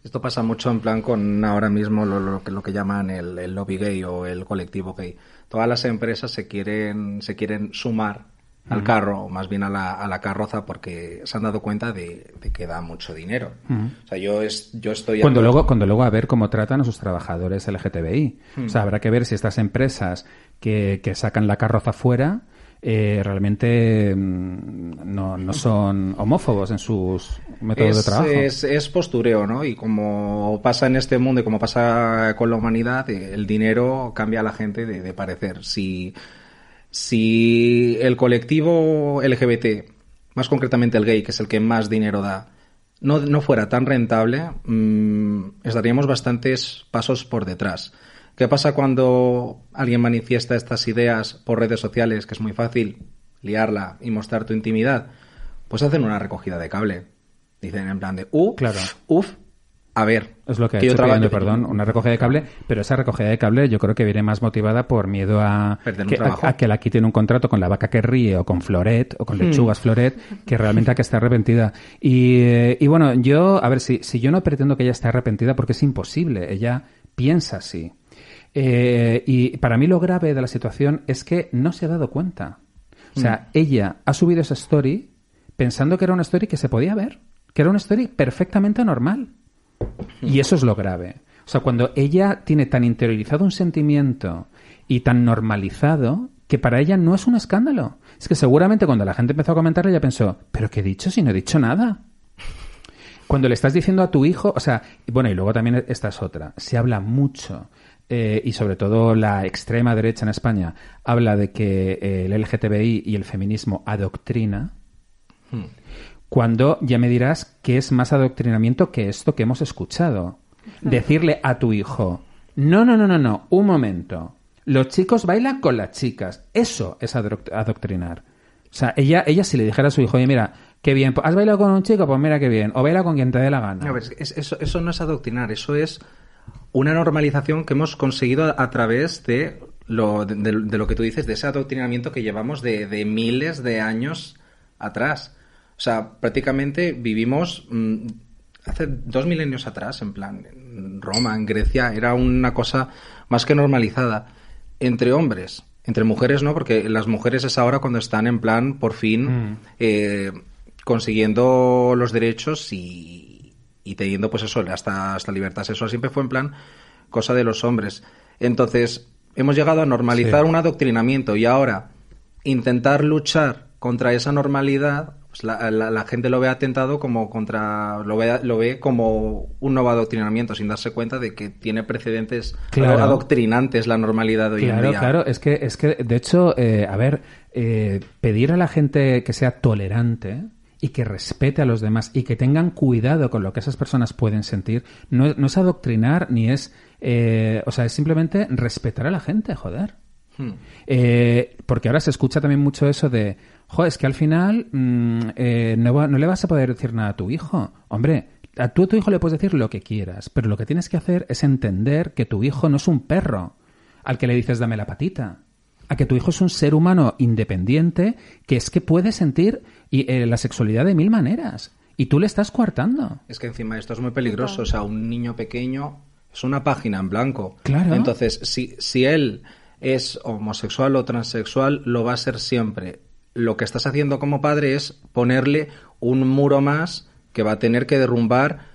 Esto pasa mucho en plan con ahora mismo lo, que llaman el, el, lobby gay o el colectivo gay. Todas las empresas se quieren, se quieren sumar al carro, o más bien a la, carroza, porque se han dado cuenta de, que da mucho dinero. O sea, yo, es, yo estoy... Cuando luego, cuando luego a ver cómo tratan a sus trabajadores LGTBI. O hmm. sea, habrá que ver si estas empresas que, sacan la carroza fuera... Eh, realmente mm, no, son homófobos en sus métodos de trabajo. Es, es, postureo, ¿no? Y como pasa en este mundo y como pasa con la humanidad, el dinero cambia a la gente de, de parecer. Si si el colectivo LGBT, más concretamente el gay, que es el que más dinero da, no, fuera tan rentable, mm, estaríamos bastantes pasos por detrás. ¿Qué pasa cuando alguien manifiesta estas ideas por redes sociales, que es muy fácil liarla y mostrar tu intimidad? Pues hacen una recogida de cable. Dicen en plan de, uff, claro. uff, a ver. Es lo que, que hecho perdón, una recogida de cable, pero esa recogida de cable yo creo que viene más motivada por miedo a que, a que la quiten un contrato con la vaca que ríe o con Floret o con hmm. lechugas Floret, que realmente a que está arrepentida. Y, eh, bueno, yo, a ver, si, yo no pretendo que ella esté arrepentida porque es imposible, ella piensa así. Eh, y para mí lo grave de la situación es que no se ha dado cuenta. O sea, hmm. ella ha subido esa story pensando que era una story que se podía ver, que era una story perfectamente normal. Y eso es lo grave. O sea, cuando ella tiene tan interiorizado un sentimiento y tan normalizado que para ella no es un escándalo. Es que seguramente cuando la gente empezó a comentarlo ella pensó, pero ¿qué he dicho si no he dicho nada? Cuando le estás diciendo a tu hijo, o sea, bueno, y luego también esta es otra, se habla mucho eh, y sobre todo la extrema derecha en España habla de que eh, el LGTBI y el feminismo adoctrina. Hmm cuando ya me dirás que es más adoctrinamiento que esto que hemos escuchado. Decirle a tu hijo, no, no, no, no, no, un momento. Los chicos bailan con las chicas. Eso es adoctrinar. O sea, ella, ella si le dijera a su hijo, oye, mira, qué bien, ¿has bailado con un chico? Pues mira qué bien. O baila con quien te dé la gana. Pues, eso, no es adoctrinar, eso es una normalización que hemos conseguido a, través de lo, de, lo que tú dices, de ese adoctrinamiento que llevamos de, de miles de años atrás. O sea, prácticamente vivimos mm, hace dos milenios atrás, en plan, en Roma, en Grecia, era una cosa más que normalizada entre hombres. Entre mujeres no, porque las mujeres es ahora cuando están en plan, por fin, mm. eh, consiguiendo los derechos y, y, teniendo, pues eso, hasta, hasta libertad sexual. Siempre fue en plan cosa de los hombres. Entonces, hemos llegado a normalizar un adoctrinamiento y ahora intentar luchar contra esa normalidad pues, la, gente lo ve atentado como contra lo ve, lo ve como un nuevo adoctrinamiento sin darse cuenta de que tiene precedentes adoctrinantes la normalidad de hoy claro, en día claro es que es que de hecho eh, a ver eh, pedir a la gente que sea tolerante y que respete a los demás y que tengan cuidado con lo que esas personas pueden sentir, no, es adoctrinar ni es... Eh, o sea, es simplemente respetar a la gente, joder. Hmm. porque ahora se escucha también mucho eso de, joder, es que al final mm, eh, no, le vas a poder decir nada a tu hijo. Hombre, a tú a tu hijo le puedes decir lo que quieras, pero lo que tienes que hacer es entender que tu hijo no es un perro al que le dices dame la patita. A que tu hijo es un ser humano independiente que es que puede sentir y, eh, la sexualidad de mil maneras. Y tú le estás coartando. Es que encima esto es muy peligroso. O sea, un niño pequeño es una página en blanco. Claro. Entonces, si, si él es homosexual o transexual, lo va a ser siempre lo que estás haciendo como padre es ponerle un muro más que va a tener que derrumbar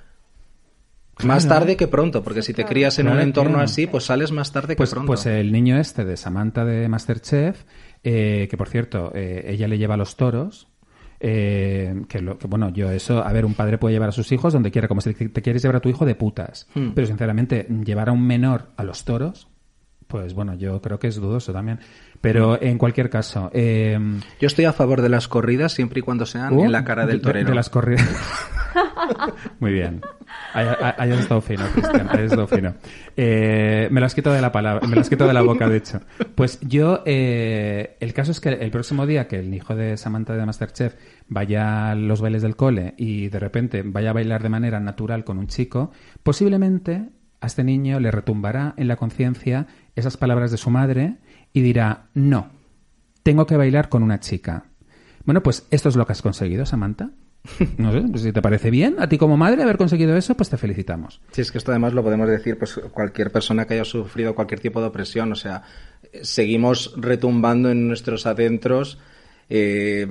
más tarde que pronto, porque si te crías en un entorno así, pues sales más tarde que pues, pronto. Pues el niño este de Samantha de Masterchef, eh, que por cierto, eh, ella le lleva a los toros. Eh, que, lo, que, bueno, yo eso, a ver, un padre puede llevar a sus hijos donde quiera, como si te, quieres llevar a tu hijo de putas. Hmm. Pero sinceramente, llevar a un menor a los toros, pues bueno, yo creo que es dudoso también. Pero en cualquier caso. Em, yo estoy a favor de las corridas siempre y cuando sean ¿Oh? en la cara del torero. De, las corridas. [LAUGHS] Muy bien. Hayas estado fino, Cristian. Hayas estado fino. Eh, me lo has quitado de la palabra, me lo has de la boca, de hecho. Pues yo, eh, el caso es que el próximo día que el hijo de Samantha de Masterchef vaya a los bailes del cole y de repente vaya a bailar de manera natural con un chico, posiblemente a este niño le retumbará en la conciencia esas palabras de su madre y dirá, no, tengo que bailar con una chica. Bueno, pues esto es lo que has conseguido, Samantha. No sé, pues, si te parece bien, a ti como madre haber conseguido eso, pues te felicitamos. si es que esto además lo podemos decir, pues cualquier persona que haya sufrido cualquier tipo de opresión, o sea, seguimos retumbando en nuestros adentros eh,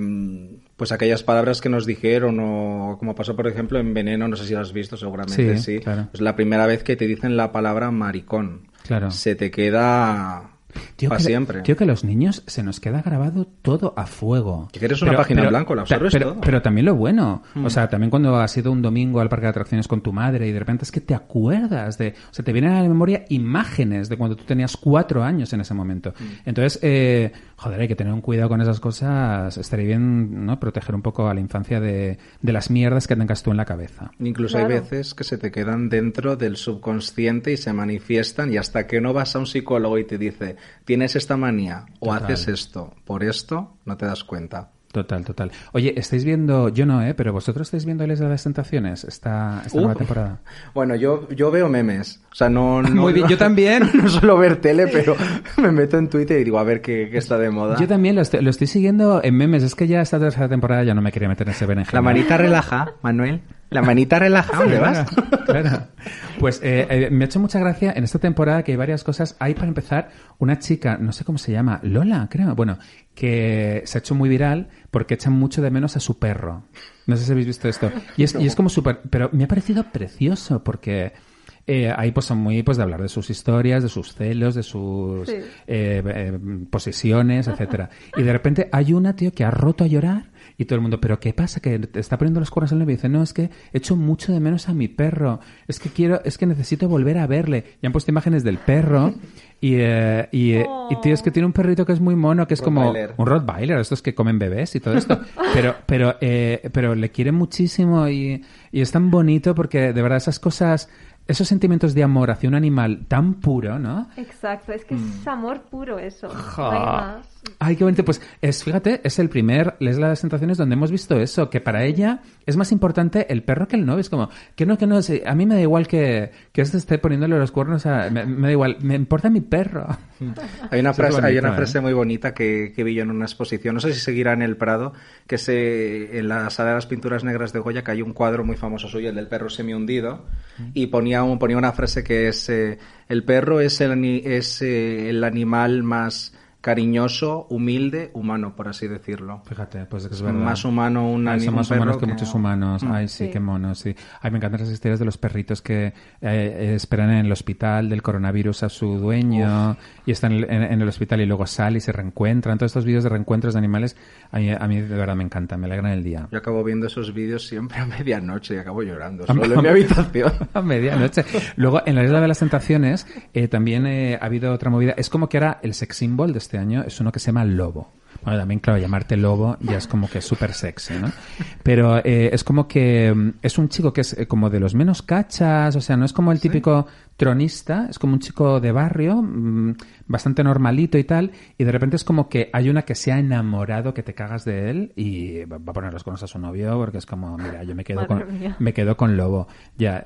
pues aquellas palabras que nos dijeron o como pasó por ejemplo en Veneno, no sé si lo has visto seguramente, sí. Es la primera vez que te dicen la palabra maricón se te queda Tío, que, siempre. Tío, que a los niños se nos queda grabado todo a fuego. Que una página blanca, la absorbes Pero también lo bueno. Hmm. O sea, también cuando has ido un domingo al parque de atracciones con tu madre y de repente es que te acuerdas de... O sea, te vienen a la memoria imágenes de cuando tú tenías cuatro años en ese momento. Hmm. Entonces, eh, joder, hay que tener un cuidado con esas cosas. Estaría bien, ¿no? Proteger un poco a la infancia de, de las mierdas que tengas tú en la cabeza. Incluso hay veces que se te quedan dentro del subconsciente y se manifiestan y hasta que no vas a un psicólogo y te dice tienes esta manía o haces esto por esto, no te das cuenta. Total, total. Oye, ¿estáis viendo, yo no, ¿eh? Pero vosotros estáis viendo les de las Tentaciones esta, esta nueva temporada. [LAUGHS] Bueno, yo, yo veo memes. O sea, no... [LAUGHS] Muy bien, yo también. [LAUGHS] No, suelo ver tele, pero me meto en Twitter y digo, a ver qué, está de moda. Yo también lo estoy, siguiendo en memes. Es que ya esta tercera temporada ya no me quería meter en ese BNG La manita relaja, Manuel. La manita relajada, ¿dónde vas? Pues eh, eh, me ha hecho mucha gracia en esta temporada que hay varias cosas. Hay, para empezar, una chica, no sé cómo se llama, Lola, creo. Bueno, que se ha hecho muy viral porque echan mucho de menos a su perro. No sé si habéis visto esto. Y es, como súper... Pero me ha parecido precioso porque... hay, eh, ahí pues son muy pues de hablar de sus historias, de sus celos, de sus posiciones, etcétera. Y de repente hay una, tío, que ha roto a llorar y todo el mundo, ¿pero qué pasa? Que está poniendo las cuernos en el y Dice, no, es que he hecho mucho de menos a mi perro. Es que quiero, es que necesito volver a verle. Y han puesto imágenes del perro. Y, eh, y, eh, es que tiene un perrito que es muy mono, que es como un Rottweiler, estos que comen bebés y todo esto. Pero, pero, eh, pero le quiere muchísimo y, es tan bonito porque de verdad esas cosas esos sentimientos de amor hacia un animal tan puro, ¿no? Exacto, es que es mm. amor puro eso. Ay, qué bonito. Pues es, fíjate, es el primer Les las presentaciones donde hemos visto eso, que para ella es más importante el perro que el novio. Es como, que no, que no, a mí me da igual que, que este esté poniéndole los cuernos, me, da igual, me importa mi perro. Hay una, [LAUGHS] frase, hay una frase ¿eh? muy bonita que, vi yo en una exposición, no sé si seguirá en el Prado, que se, en la sala de las pinturas negras de Goya, que hay un cuadro muy famoso suyo, el del perro semi hundido, mm. y ponía, ponía una frase que es, eh, el perro es el, es, eh, el animal más cariñoso, humilde, humano, por así decirlo. Fíjate, pues es verdad. Más humano un animal. más humanos que, muchos humanos. Mm. Ay, sí, qué mono, Ay, me encantan las historias de los perritos que eh, esperan en el hospital del coronavirus a su dueño y están en, el hospital y luego sale y se reencuentran. Todos estos vídeos de reencuentros de animales a mí, de verdad me encantan, me alegran el día. Yo acabo viendo esos vídeos siempre a medianoche y acabo llorando solo en [LAUGHS] mi habitación. [LAUGHS] a medianoche. Luego, en la isla de las tentaciones eh, también eh, ha habido otra movida. Es como que era el sex symbol de este año es uno que se llama Lobo. Bueno, también, claro, llamarte lobo ya es como que es súper sexy, ¿no? Pero eh, es como que mm, es un chico que es eh, como de los menos cachas, o sea, no es como el típico tronista, es como un chico de barrio, mm, bastante normalito y tal, y de repente es como que hay una que se ha enamorado que te cagas de él y va a poner los conos a su novio porque es como, mira, yo me quedo, con, me quedo con lobo. Ya,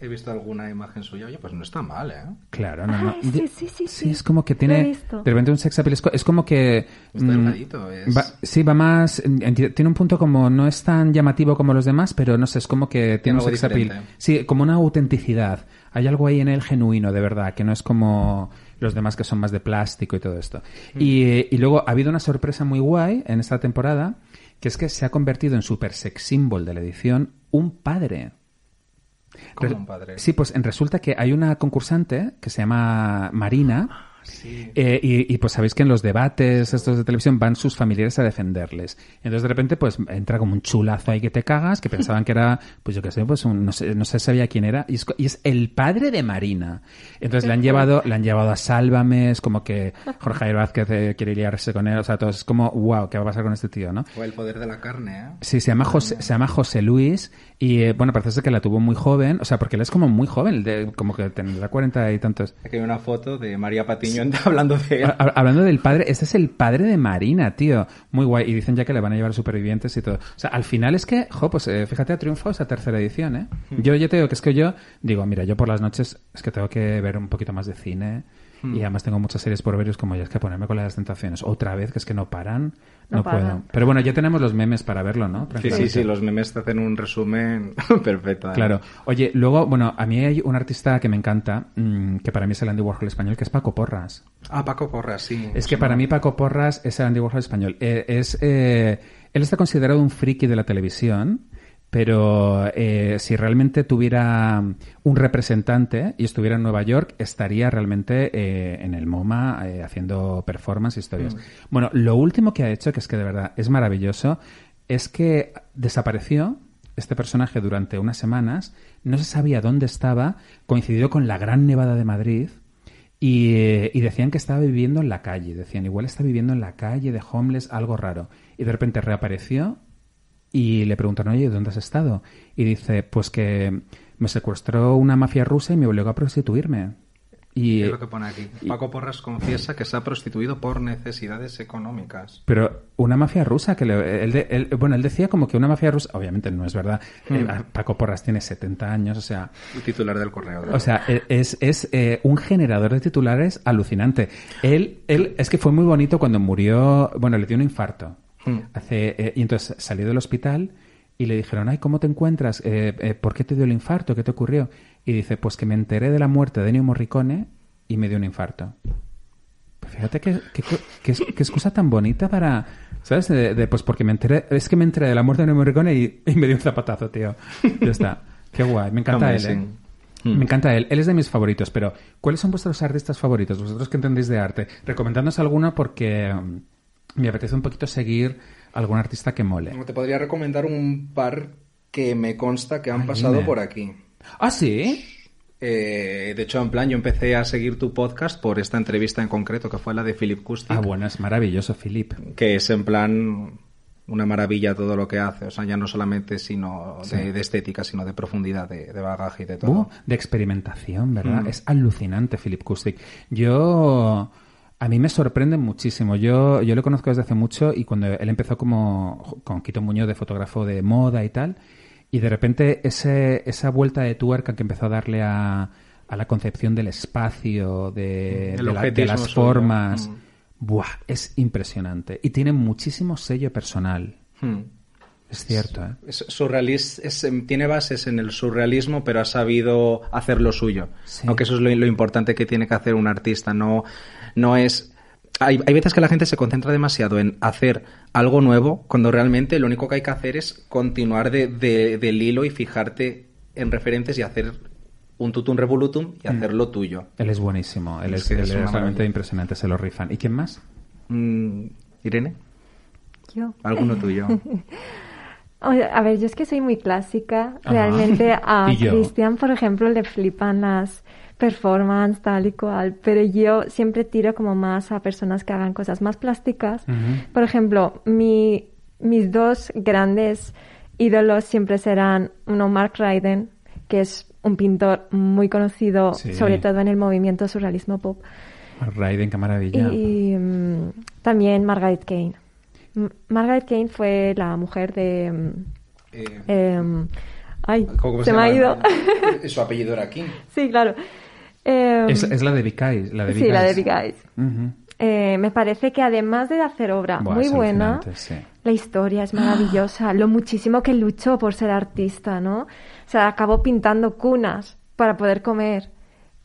He, visto alguna imagen suya, oye, pues no está mal, ¿eh? Claro, no, no. sí, sí, sí, sí, es como que tiene. De repente un sex appeal es, como que. Está mm, es... sí, va más. Tiene un punto como. No es tan llamativo como los demás, pero no sé, es como que tiene, un sex appeal. Sí, como una autenticidad. Hay algo ahí en él genuino, de verdad, que no es como los demás que son más de plástico y todo esto. Mm. Y, y luego ha habido una sorpresa muy guay en esta temporada, que es que se ha convertido en super sex symbol de la edición un padre. Sí, pues resulta que hay una concursante que se llama Marina. Ah, eh, y, pues sabéis que en los debates estos de televisión van sus familiares a defenderles. Entonces de repente pues entra como un chulazo ahí que te cagas, que pensaban que era, pues yo qué sé, pues no, sé, no se sabía quién era. Y es, el padre de Marina. Entonces le han llevado, le han llevado a Sálvame, es como que Jorge Javier Vázquez eh, quiere liarse con él, o sea, todo es como, wow, ¿qué va a pasar con este tío, no? O el poder de la carne, ¿eh? Sí, se llama se llama José Luis y eh, bueno, parece que la tuvo muy joven, o sea, porque él es como muy joven, de, como que tendrá cuarenta y tantos. Aquí hay una foto de María Patiño [LAUGHS] hablando de hablando del padre, este es el padre de Marina, tío. Muy guay. Y dicen ya que le van a llevar supervivientes y todo. O sea, al final es que, jo, pues eh, fíjate, ha triunfado esa tercera edición, ¿eh? Hmm. Yo, yo te digo que es que yo digo, mira, yo por las noches es que tengo que ver un poquito más de cine. Hmm. Y además tengo muchas series por ver, como ya es que ponerme con las tentaciones. Otra vez, que es que no paran. No, puedo. Pero bueno, ya tenemos los memes para verlo, ¿no? Sí, sí, sí, los memes te hacen un resumen [LAUGHS] perfecto. ¿eh? Claro. Oye, luego, bueno, a mí hay un artista que me encanta, mm, que para mí es el Andy Warhol español, que es Paco Porras. Ah, Paco Porras, sí. Es que para mí Paco Porras es el Andy Warhol español. Eh, es, eh, él está considerado un friki de la televisión pero eh, si realmente tuviera un representante y estuviera en Nueva York, estaría realmente eh, en el MoMA eh, haciendo performance historias. Mm. Bueno, lo último que ha hecho, que es que de verdad es maravilloso, es que desapareció este personaje durante unas semanas, no se sabía dónde estaba, coincidió con la gran nevada de Madrid, y, y, decían que estaba viviendo en la calle. Decían, igual está viviendo en la calle de homeless, algo raro. Y de repente reapareció y le preguntan, oye, ¿dónde has estado? Y dice, pues que me secuestró una mafia rusa y me obligó a prostituirme. Y, es lo que pone aquí. Paco Porras confiesa que se ha prostituido por necesidades económicas. Pero una mafia rusa que bueno, él decía como que una mafia rusa, obviamente no es verdad. Hmm. Eh, Paco Porras tiene 70 años, o sea, El titular del correo. O sea, e, es, eh, un generador de titulares alucinante. Él él es que fue muy bonito cuando murió, bueno, le dio un infarto Hmm. Hace, eh, y entonces salió del hospital y le dijeron, ay, ¿cómo te encuentras? Eh, eh, ¿Por qué te dio el infarto? ¿Qué te ocurrió? Y dice, pues que me enteré de la muerte de Ennio Morricone y me dio un infarto. Pues fíjate qué que, excusa tan bonita para... ¿Sabes? pues porque me enteré... Es que me enteré de la muerte de Ennio Morricone y, me dio un zapatazo, tío. Ya está. [LAUGHS] Qué guay. Me encanta él. Hmm. Me encanta él. Él es de mis favoritos. Pero, ¿cuáles son vuestros artistas favoritos? Vosotros que entendéis de arte. Recomendadnos alguna porque me apetece un poquito seguir algún artista que mole. Te podría recomendar un par que me consta que han ah, pasado por aquí. ¿Ah, sí? Eh, de hecho, en plan, yo empecé a seguir tu podcast por esta entrevista en concreto, que fue la de Philip Kustik. Ah, bueno, es maravilloso, Philip. Que es en plan una maravilla todo lo que hace. O sea, ya no solamente sino de, estética, sino de profundidad, de, bagaje y de todo. Uh, de experimentación, ¿verdad? Mm. Es alucinante, Philip Kustik. Yo... A mí me sorprende muchísimo. Yo, yo lo conozco desde hace mucho y cuando él empezó como con Quito Muñoz de fotógrafo de moda y tal, y de repente ese, esa vuelta de tuerca que empezó a darle a, a la concepción del espacio, de, mm, de, las formas, mm. buah, es impresionante. Y tiene muchísimo sello personal. Mm. Es cierto. ¿eh? Em, tiene bases en el surrealismo, pero ha sabido hacer lo suyo. Aunque eso es lo, lo importante que tiene que hacer un artista, no no es hay, veces que la gente se concentra demasiado en hacer algo nuevo cuando realmente lo único que hay que hacer es continuar de, de, del hilo y fijarte en referentes y hacer un tutum revolutum y mm. hacerlo tuyo. Él es buenísimo, él es, realmente impresionante, se lo rifan. ¿Y quién más? Mm, Irene. Yo. Alguno tuyo. [LAUGHS] A ver, yo es que soy muy clásica. Realmente [LAUGHS] a Cristian, por ejemplo, le flipan las performance tal y cual, pero yo siempre tiro como más a personas que hagan cosas más plásticas. Por ejemplo, mi, mis dos grandes ídolos siempre serán uno Mark Ryden, que es un pintor muy conocido, sobre todo en el movimiento surrealismo pop. Ryden, qué maravilla. Y mm, también Margaret Kane. Margaret Kane fue la mujer de... Eh, em, ay, se me ha ido. [LAUGHS] Su apellido era King. sí, claro. Em, es, la de Vicais. La de Sí, la de eh, me parece que además de hacer obra muy buena, la historia es maravillosa. Lo muchísimo que luchó por ser artista, ¿no? O acabó pintando cunas para poder comer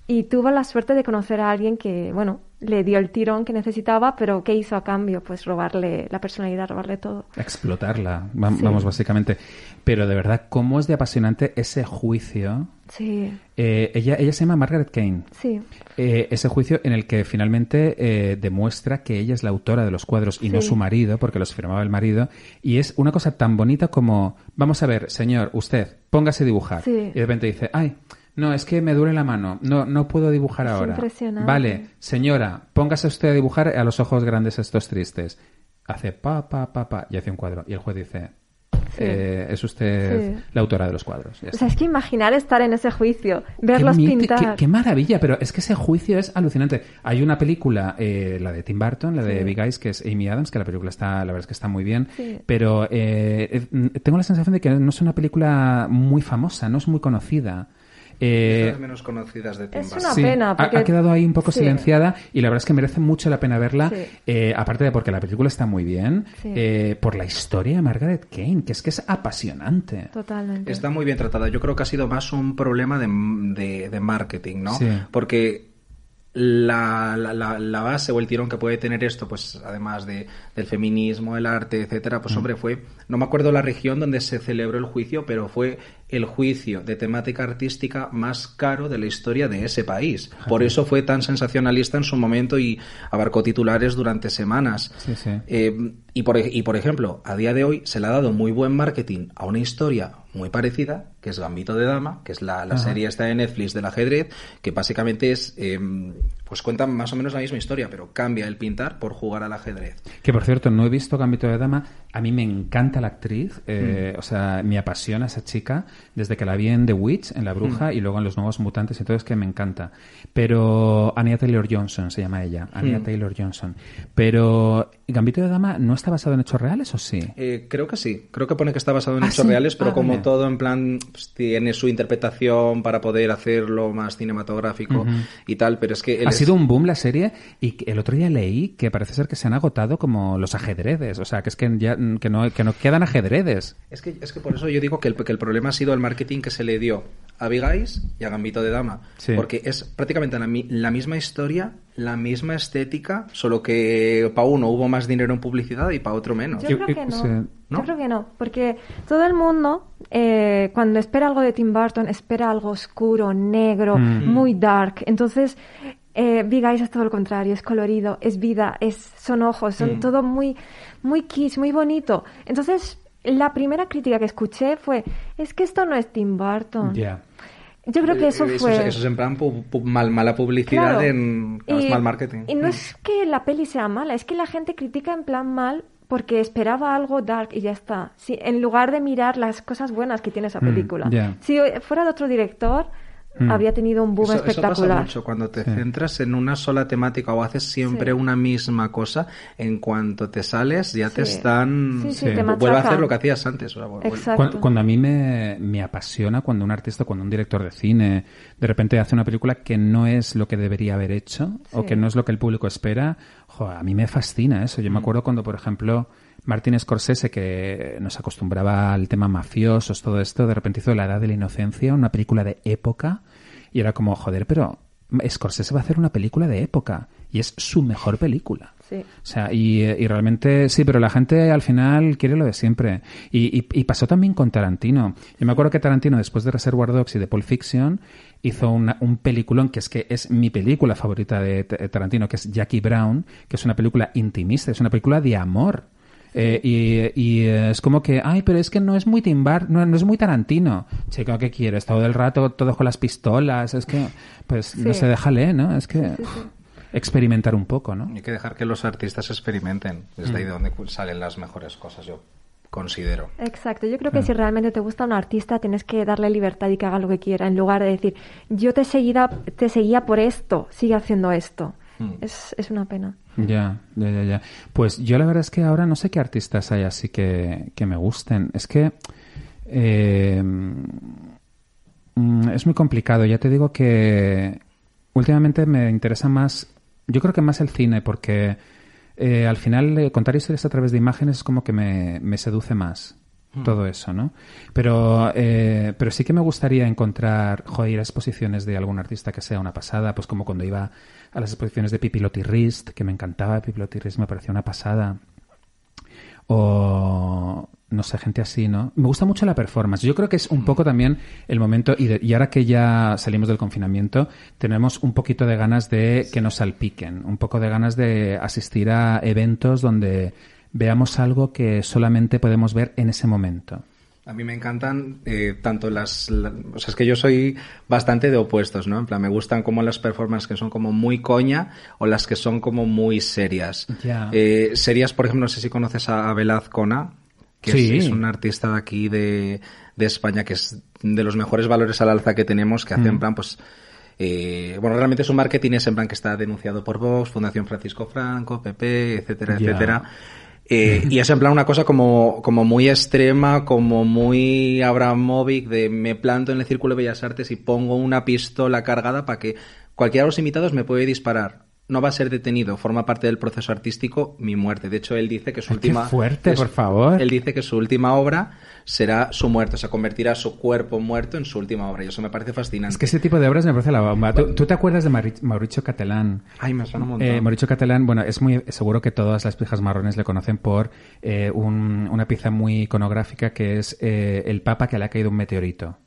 y tuvo la suerte de conocer a alguien que, bueno, le dio el tirón que necesitaba, pero ¿qué hizo a cambio? Pues robarle la personalidad, robarle todo. Explotarla, vamos, básicamente. Pero de verdad, ¿cómo es de apasionante ese juicio? Sí. Eh, ella, ella se llama Margaret Kane. Sí. Eh, ese juicio en el que finalmente eh, demuestra que ella es la autora de los cuadros y no su marido, porque los firmaba el marido. Y es una cosa tan bonita como, vamos a ver, señor, usted, póngase a dibujar. Sí. Y de repente dice, ay, no, es que me duele la mano. No, no puedo dibujar ahora. Impresionante. Vale, señora, póngase usted a dibujar a los ojos grandes estos tristes. Hace pa, pa, pa, pa, y hace un cuadro. Y el juez dice, eh, es usted la autora de los cuadros. O sea, es que imaginar estar en ese juicio, ver los pintar. Qué, maravilla, pero es que ese juicio es alucinante. Hay una película, eh, la de Tim Burton, la de Big Eyes, que es Amy Adams, que la película está, la verdad es que está muy bien, pero eh, tengo la sensación de que no es una película muy famosa, no es muy conocida es eh, menos conocidas de una pena. Porque... Ha, quedado ahí un poco silenciada y la verdad es que merece mucho la pena verla. Eh, aparte de porque la película está muy bien, eh, por la historia de Margaret Kane, que es que es apasionante. Totalmente. Está muy bien tratada. Yo creo que ha sido más un problema de, marketing, ¿no? Porque la, base o el tirón que puede tener esto, pues además del feminismo, el arte, etcétera, pues mm. hombre, fue, no me acuerdo la región donde se celebró el juicio, pero fue el juicio de temática artística más caro de la historia de ese país. Ah, por eso fue tan sensacionalista en su momento y abarcó titulares durante semanas. Eh, y, por, por ejemplo, a día de hoy se le ha dado muy buen marketing a una historia muy parecida, que es Gambito de Dama, que es la, serie esta de Netflix del ajedrez, que básicamente es, eh, pues cuenta más o menos la misma historia, pero cambia el pintar por jugar al ajedrez. Que por cierto, no he visto Gambito de Dama, a mí me encanta la actriz, eh, mm. o sea, me apasiona esa chica, desde que la vi en The Witch, en La mm. Bruja, y luego en Los Nuevos Mutantes, y todo, es que me encanta. Pero Anya Taylor Johnson se llama ella, Anya mm. Taylor Johnson. Pero Gambito de Dama no está basado en hechos reales, ¿o sí? Eh, creo que sí. Creo que pone que está basado en ah, hechos reales, pero ah, como todo en plan pues, tiene su interpretación para poder hacerlo más cinematográfico y tal, pero es que... Ha sido un boom la serie y el otro día leí que parece ser que se han agotado como los ajedrezes, o sea, que es que ya no, que no quedan ajedrezes. Es que, es que por eso yo digo que el, que el problema ha sido el marketing que se le dio a Big y a Gambito de Dama. Porque es prácticamente la, misma historia, la misma estética, solo que para uno hubo más dinero en publicidad y para otro menos. Yo, creo que no. Yo creo que no, porque todo el mundo, eh, cuando espera algo de Tim Burton, espera algo oscuro, negro, mm. muy dark. Entonces, eh, Big es todo lo contrario, es colorido, es vida, es, son ojos, son mm. todo muy, muy muy bonito. Entonces, la primera crítica que escuché fue, es que esto no es Tim Burton. Yo creo que eh, eso, fue... eso es en plan mal, mala publicidad, en, mal marketing. Y no es que la peli sea mala, es que la gente critica en plan mal porque esperaba algo dark y ya está. Si, en lugar de mirar las cosas buenas que tiene esa mm, película. Si fuera de otro director, Mm. había tenido un boom espectacular. cuando te centras en una sola temática o haces siempre una misma cosa, en cuanto te sales ya te están... Te vuelve a hacer lo que hacías antes. cuando, a mí me, apasiona, cuando un artista, cuando un director de cine, de repente hace una película que no es lo que debería haber hecho o que no es lo que el público espera, a mí me fascina eso. Yo me mm. acuerdo cuando, por ejemplo... Martin Scorsese, que nos acostumbraba al tema mafiosos, todo esto, de repente hizo La Edad de la Inocencia, una película de época, y era como, joder, pero Scorsese va a hacer una película de época, y es su mejor película. O sea, eh, y, realmente sí, pero la gente al final quiere lo de siempre. Y, pasó también con Tarantino. Yo me acuerdo que Tarantino, después de Reservoir Dogs y de Pulp Fiction, hizo un peliculón que es que es mi película favorita de eh, Tarantino, que es Jackie Brown, que es una película intimista, es una película de amor. Eh, y, es como que, ay, pero es que no es muy Timbar, no, es muy Tarantino. Chico, ¿qué quieres? Todo el rato, todos con las pistolas, es que, pues, no sé, déjale, ¿no? Es que... experimentar un poco, ¿no? Hay que dejar que los artistas experimenten. Es de ahí mm. donde salen las mejores cosas, yo considero. Exacto, yo creo que si realmente te gusta un artista tienes que darle libertad y que haga lo que quiera, en lugar de decir, yo te, te seguía por esto, sigue haciendo esto. Hmm. Es, una pena. Ya, ya, ya, ya. Pues yo la verdad es que ahora no sé qué artistas hay así que, me gusten. Es que... Em, es muy complicado. Ya te digo que últimamente me interesa más, yo creo que más el cine, porque eh, al final eh, contar historias a través de imágenes es como que me, me seduce más todo mm. eso, ¿no? Pero, eh, pero sí que me gustaría encontrar, joder, exposiciones de algún artista que sea una pasada, pues como cuando iba a las exposiciones de Pipiloti Rist, que me encantaba, Pipiloti Rist me parecía una pasada. O, no sé, gente así, ¿no? Me gusta mucho la performance. Yo creo que es un mm. poco también el momento, y ahora que ya salimos del confinamiento, tenemos un poquito de ganas de que nos salpiquen, un poco de ganas de asistir a eventos donde veamos algo que solamente podemos ver en ese momento. A mí me encantan eh, tanto las, O sea, es que yo soy bastante de opuestos, ¿no? En plan, me gustan como las performances que son como muy coña o las que son como muy serias. Eh, serias, por ejemplo, no sé si conoces a Velaz Cona, que es, un artista aquí de, España que es de los mejores valores al alza que tenemos, que hace en mm. plan, pues... Eh, bueno, realmente su marketing es en plan que está denunciado por Vox, Fundación Francisco Franco, PP, etcétera, etcétera. Eh, y es en plan una cosa como, como muy extrema, como muy Abramovic, de me planto en el Círculo de Bellas Artes y pongo una pistola cargada para que cualquiera de los invitados me puede disparar no va a ser detenido, forma parte del proceso artístico Mi muerte. De hecho, él dice que su última fuerte, por favor. Él dice que su última obra será su muerte, o sea, convertirá su cuerpo muerto en su última obra. Y eso me parece fascinante. Es que ese tipo de obras me parece la bomba. ¿Tú, te acuerdas de Mauricio Catalán? Ay, me suena un montón. Eh, Mauricio Catalán, bueno, es muy seguro que todas las pijas marrones le conocen por eh, una pieza muy iconográfica que es eh, el Papa que le ha caído un meteorito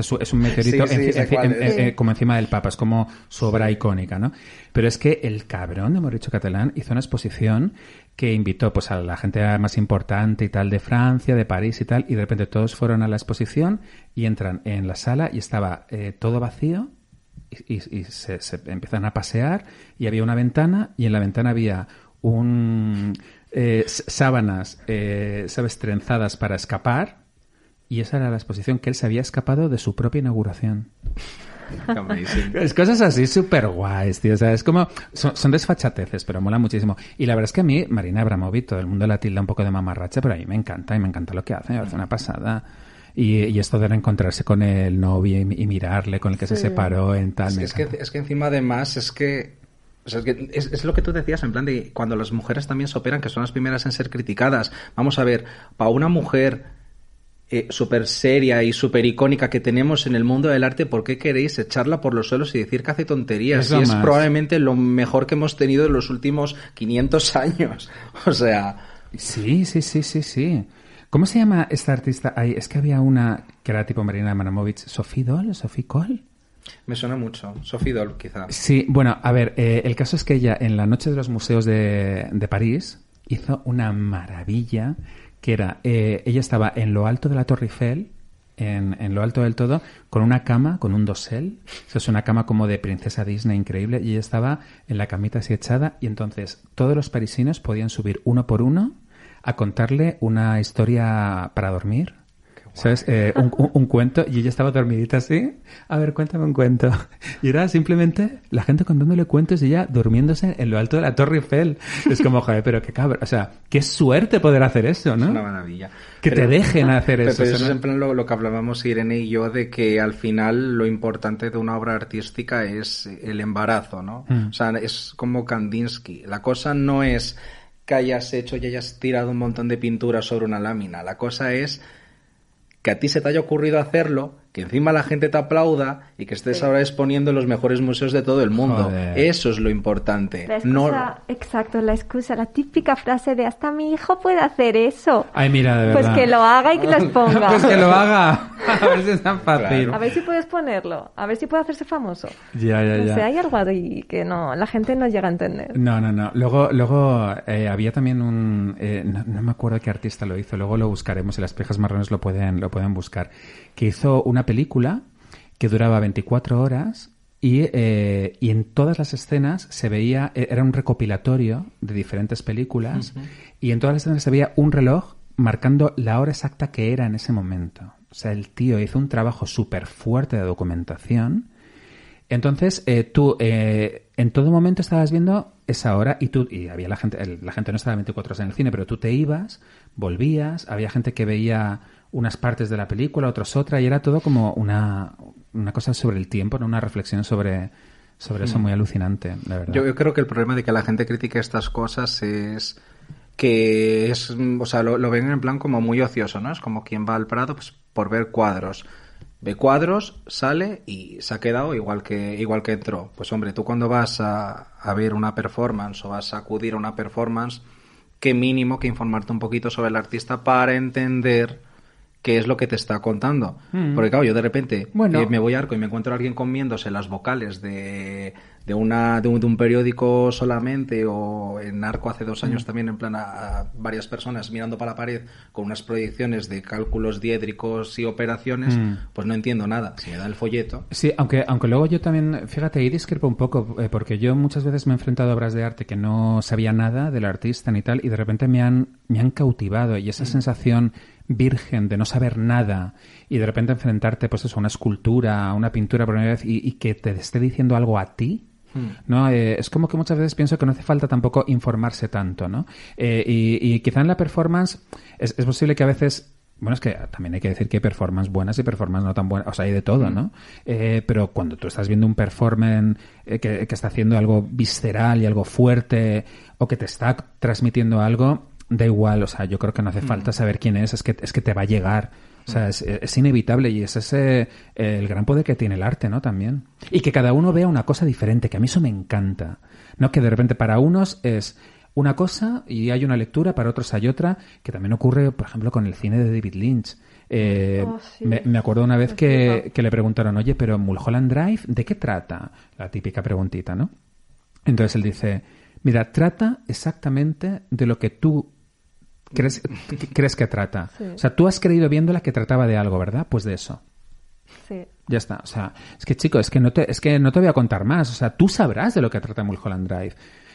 es un meteorito eh, como encima del Papa, es como su obra icónica, ¿no? Pero es que el cabrón de Mauricio Catalán hizo una exposición que invitó pues a la gente más importante y tal de Francia, de París y tal, y de repente todos fueron a la exposición y entran en la sala y estaba eh, todo vacío y, se, empiezan a pasear y había una ventana y en la ventana había un eh, sábanas, ¿sabes?, trenzadas para escapar y esa era la exposición que él se había escapado de su propia inauguración. es cosas así súper guays, tío. O sea, es como. Son, desfachateces, pero mola muchísimo. Y la verdad es que a mí, Marina Abramovic, todo el mundo la tilda un poco de mamarracha, pero a mí me encanta y me encanta lo que hace. ...es una pasada. Y, esto de reencontrarse con el novio y, mirarle con el que se separó en tal. es, que, es que encima, además, es que es, que es, es, lo que tú decías, en plan de cuando las mujeres también se operan, que son las primeras en ser criticadas. Vamos a ver, para una mujer eh, super súper seria y super icónica que tenemos en el mundo del arte, ¿por qué queréis echarla por los suelos y decir que hace tonterías? y es probablemente lo mejor que hemos tenido en los últimos 500 [LAUGHS] años. O sea... Sí, sí, sí, sí, sí. ¿Cómo se llama esta artista? ahí? es que había una que era tipo Marina Manamovich. ¿Sophie Doll? ¿Sophie Cole? Me suena mucho. Sophie Doll, quizá. Sí, bueno, a ver, eh, el caso es que ella en la Noche de los Museos de París hizo una maravilla que era, eh, ella estaba en lo alto de la Torre Eiffel, en, en, lo alto del todo, con una cama, con un dosel. Eso es una cama como de princesa Disney increíble. Y ella estaba en la camita así echada. Y entonces todos los parisinos podían subir uno por uno a contarle una historia para dormir ¿Sabes? Eh, un, un, cuento y ella estaba dormidita así. A ver, cuéntame un cuento. Y era simplemente la gente contándole cuentos y ella durmiéndose en lo alto de la Torre Eiffel. Es como, [LAUGHS] joder, pero qué cabrón. O sea, qué suerte poder hacer eso, ¿no? Es una maravilla. Que te dejen hacer eso. eso es en plan lo, que hablábamos Irene y yo de que al final lo importante de una obra artística es el embarazo, ¿no? Mm. O sea, es como Kandinsky. La cosa no es que hayas hecho y hayas tirado un montón de pintura sobre una lámina. La cosa es que a ti se te haya ocurrido hacerlo que encima la gente te aplauda y que estés ahora exponiendo los mejores museos de todo el mundo. Eso es lo importante. no... Exacto, la excusa, la típica frase de hasta mi hijo puede hacer eso. Pues que lo haga y que lo exponga. [LAUGHS] pues que lo haga. [LAUGHS] A ver si es tan fácil. A ver si puedes ponerlo. A ver si puede hacerse famoso. Ya, ya, ya. hay algo ahí que no, la gente no llega a entender. No, no, no. Luego, luego eh, había también un... Eh, no, me acuerdo qué artista lo hizo. Luego lo buscaremos. y las pejas marrones lo pueden, lo pueden buscar. Que hizo una película que duraba 24 horas eh, y, en todas las escenas se veía, eh, era un recopilatorio de diferentes películas y en todas las escenas se veía un reloj marcando la hora exacta que era en ese momento. O sea, el tío hizo un trabajo súper fuerte de documentación. Entonces, eh, tú en todo momento estabas viendo esa hora y tú, y había la gente, la gente no estaba 24 horas en el cine, pero tú te ibas, volvías, había gente que veía unas partes de la película, otras otra, y era todo como una, cosa sobre el tiempo, ¿no? una reflexión sobre, sobre eso hmm. muy alucinante, la verdad. Yo, creo que el problema de que la gente critique estas cosas es que es, o sea, lo, ven en plan como muy ocioso, ¿no? Es como quien va al Prado pues, por ver cuadros ve cuadros, sale y se ha quedado igual que, igual que entró. Pues hombre, tú cuando vas a, a, ver una performance o vas a acudir a una performance, qué mínimo que informarte un poquito sobre el artista para entender qué es lo que te está contando. Mm. Porque claro, yo de repente eh, bueno. me voy a arco y me encuentro a alguien comiéndose las vocales de, de, una, de, un, periódico solamente o en arco hace dos años mm. también en plan a, varias personas mirando para la pared con unas proyecciones de cálculos diédricos y operaciones, mm. pues no entiendo nada. Se me da el folleto. Sí, aunque, aunque luego yo también, fíjate, ahí discrepo un poco eh, porque yo muchas veces me he enfrentado a obras de arte que no sabía nada del artista ni tal y de repente me han, me han cautivado y esa sensación virgen de no saber nada y de repente enfrentarte pues eso, a una escultura, a una pintura por primera vez y, que te esté diciendo algo a ti, hmm. ¿no? Eh, es como que muchas veces pienso que no hace falta tampoco informarse tanto, ¿no? Eh, y, quizá en la performance es, posible que a veces... Bueno, es que también hay que decir que hay performance buenas y performance no tan buenas. O sea, hay de todo, hmm. ¿no? Eh, pero cuando tú estás viendo un performance que, que está haciendo algo visceral y algo fuerte o que te está transmitiendo algo, da igual, o sea, yo creo que no hace mm. falta saber quién es, es que, es que te va a llegar. O sea, es, inevitable y es ese el gran poder que tiene el arte, ¿no? También. Y que cada uno vea una cosa diferente, que a mí eso me encanta. No que de repente para unos es una cosa y hay una lectura, para otros hay otra, que también ocurre, por ejemplo, con el cine de David Lynch. Eh, oh, me, acuerdo una vez que, que, le preguntaron, oye, pero Mulholland Drive, ¿de qué trata? La típica preguntita, ¿no? Entonces él dice, mira, trata exactamente de lo que tú crees, mm. crees que trata. O sea, tú has creído viéndola que trataba de algo, ¿verdad? Pues de eso. Sí. Ya está. O sea, es que chico, es que no te, es que no te voy a contar más. O sea, tú sabrás de lo que trata Mulholland Drive.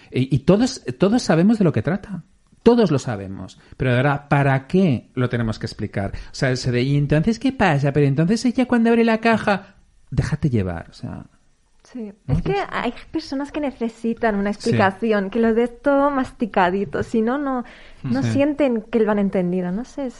Y, todos, todos sabemos de lo que trata. Todos lo sabemos. Pero ahora, ¿para qué lo tenemos que explicar? O sea, ese de, ¿y entonces qué pasa? Pero entonces ella cuando abre la caja, déjate llevar. O sea, es que hay personas que necesitan una explicación, que lo des todo masticadito, si no, no, sienten que lo han entendido, no sé, es,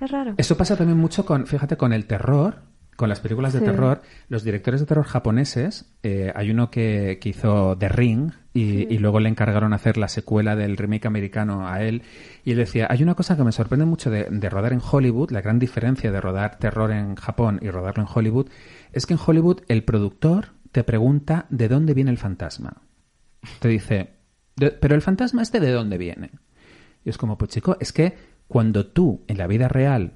raro. Eso pasa también mucho con, fíjate, con el terror, con las películas de terror. Los directores de terror japoneses, eh, hay uno que, hizo The Ring y, luego le encargaron hacer la secuela del remake americano a él. Y él decía, hay una cosa que me sorprende mucho de, de, rodar en Hollywood, la gran diferencia de rodar terror en Japón y rodarlo en Hollywood, es que en Hollywood el productor te pregunta de dónde viene el fantasma. Te dice, pero el fantasma este de dónde viene. Y es como, pues chico, es que cuando tú en la vida real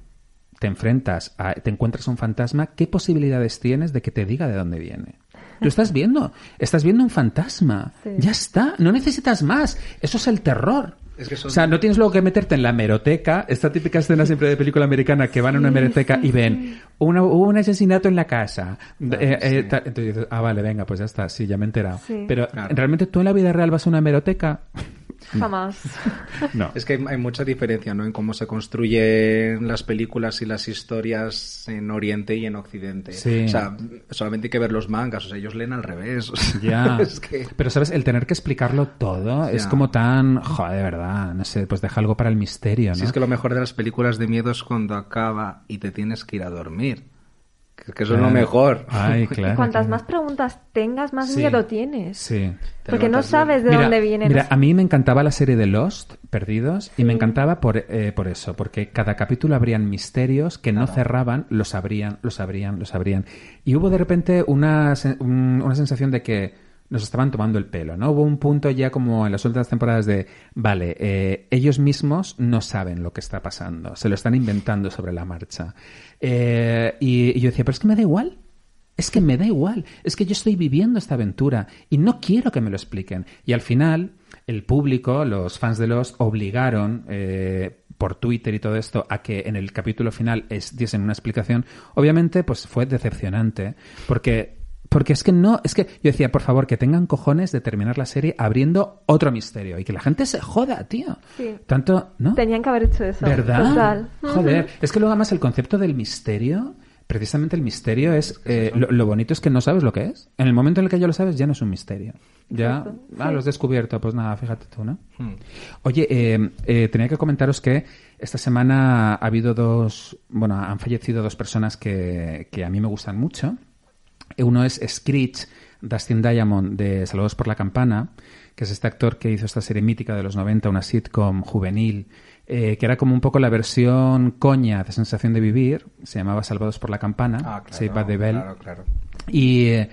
te enfrentas a, te encuentras un fantasma, ¿qué posibilidades tienes de que te diga de dónde viene? [LAUGHS] Lo estás viendo, estás viendo un fantasma, ya está, no necesitas más, eso es el terror. O sea, no tienes luego que meterte en la meroteca. esta típica escena siempre de película americana que van a una meroteca y ven hubo un asesinato en la casa. Ah, eh, eh, entonces dices, ah, vale, venga, pues ya está, sí, ya me he enterado. Pero realmente tú en la vida real vas a una meroteca. Jamás. No. Es que hay, mucha diferencia ¿no? en cómo se construyen las películas y las historias en Oriente y en Occidente. Sí. O sea, solamente hay que ver los mangas, o sea, ellos leen al revés. Ya. [LAUGHS] Pero, ¿sabes? El tener que explicarlo todo es como tan. Joder, de verdad. No sé, pues deja algo para el misterio, ¿no? Sí, es que lo mejor de las películas de miedo es cuando acaba y te tienes que ir a dormir que eso es lo mejor. Ay, [LAUGHS] claro, Cuantas más preguntas tengas, más miedo tienes. Sí. Porque no sabes de dónde vienen. Mira, a mí me encantaba la serie de Lost, Perdidos, y me encantaba por, eh, por, eso, porque cada capítulo habrían misterios que no cerraban, los abrían, los abrían, los abrían. Y hubo de repente una, una sensación de que nos estaban tomando el pelo, ¿no? Hubo un punto ya como en las últimas temporadas de, vale, eh, ellos mismos no saben lo que está pasando, se lo están inventando sobre la marcha. Eh, y, yo decía, pero es que me da igual, es que me da igual, es que yo estoy viviendo esta aventura y no quiero que me lo expliquen. Y al final, el público, los fans de los, obligaron eh, por Twitter y todo esto a que en el capítulo final es, diesen una explicación. Obviamente, pues fue decepcionante, porque porque es que no, es que yo decía, por favor, que tengan cojones de terminar la serie abriendo otro misterio y que la gente se joda, tío. Tanto, ¿no? Tenían que haber hecho eso. ¿Verdad? Joder. Es que luego además el concepto del misterio, precisamente el misterio es, eh, lo, bonito es que no sabes lo que es. En el momento en el que ya lo sabes, ya no es un misterio. Ya, ah, lo has descubierto, pues nada, fíjate tú, ¿no? Hmm. Oye, eh, eh, tenía que comentaros que esta semana ha habido dos, bueno, han fallecido dos personas que a mí me gustan mucho. Uno es Screech, Dustin Diamond de Saludos por la Campana, que es este actor que hizo esta serie mítica de los 90, una sitcom juvenil, eh, que era como un poco la versión coña de Sensación de Vivir, se llamaba Salvados por la Campana, ah, Save the Bell. Y eh,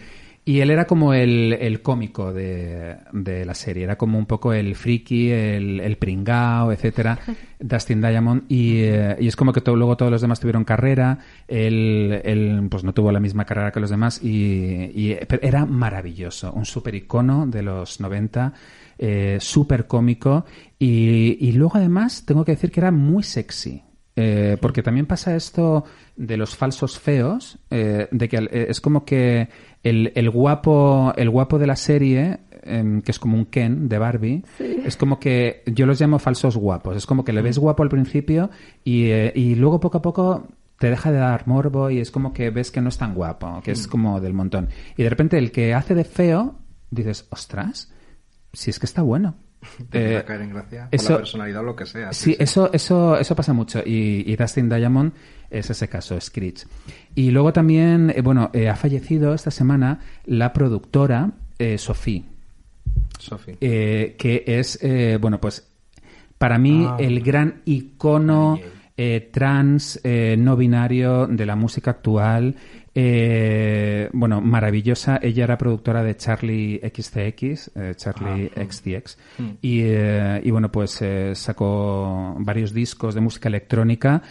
y él era como el, el cómico de, de, la serie, era como un poco el friki, el, el pringao, etcétera, [LAUGHS] Dustin Diamond, y, eh, y es como que todo, luego todos los demás tuvieron carrera, él, él, pues no tuvo la misma carrera que los demás, y, y era maravilloso, un super icono de los 90, eh, súper cómico, y, y luego además tengo que decir que era muy sexy, eh, porque también pasa esto de los falsos feos, eh, de que eh, es como que el, guapo, el guapo de la serie, em, que es como un Ken de Barbie, es como que yo los llamo falsos guapos. Es como que le ves guapo al principio y, y luego poco a poco te deja de dar morbo y es como que ves que no es tan guapo, que es mm. como del montón. Y de repente el que hace de feo, dices, ostras, si es que está bueno. Te eh, caer en gracia la personalidad o lo que sea. Sí, Eso, eso, eso pasa mucho. Y, Dustin Diamond es ese caso, Screech. Y luego también, eh, bueno, eh, ha fallecido esta semana la productora Sophie. Sophie. que es, bueno, pues para mí ah. el gran icono trans no binario de la música actual eh, bueno, maravillosa. Ella era productora de Charlie XCX, eh, Charlie XCX. Ah, mm. mm. Y, eh, y, bueno, pues eh, sacó varios discos de música electrónica.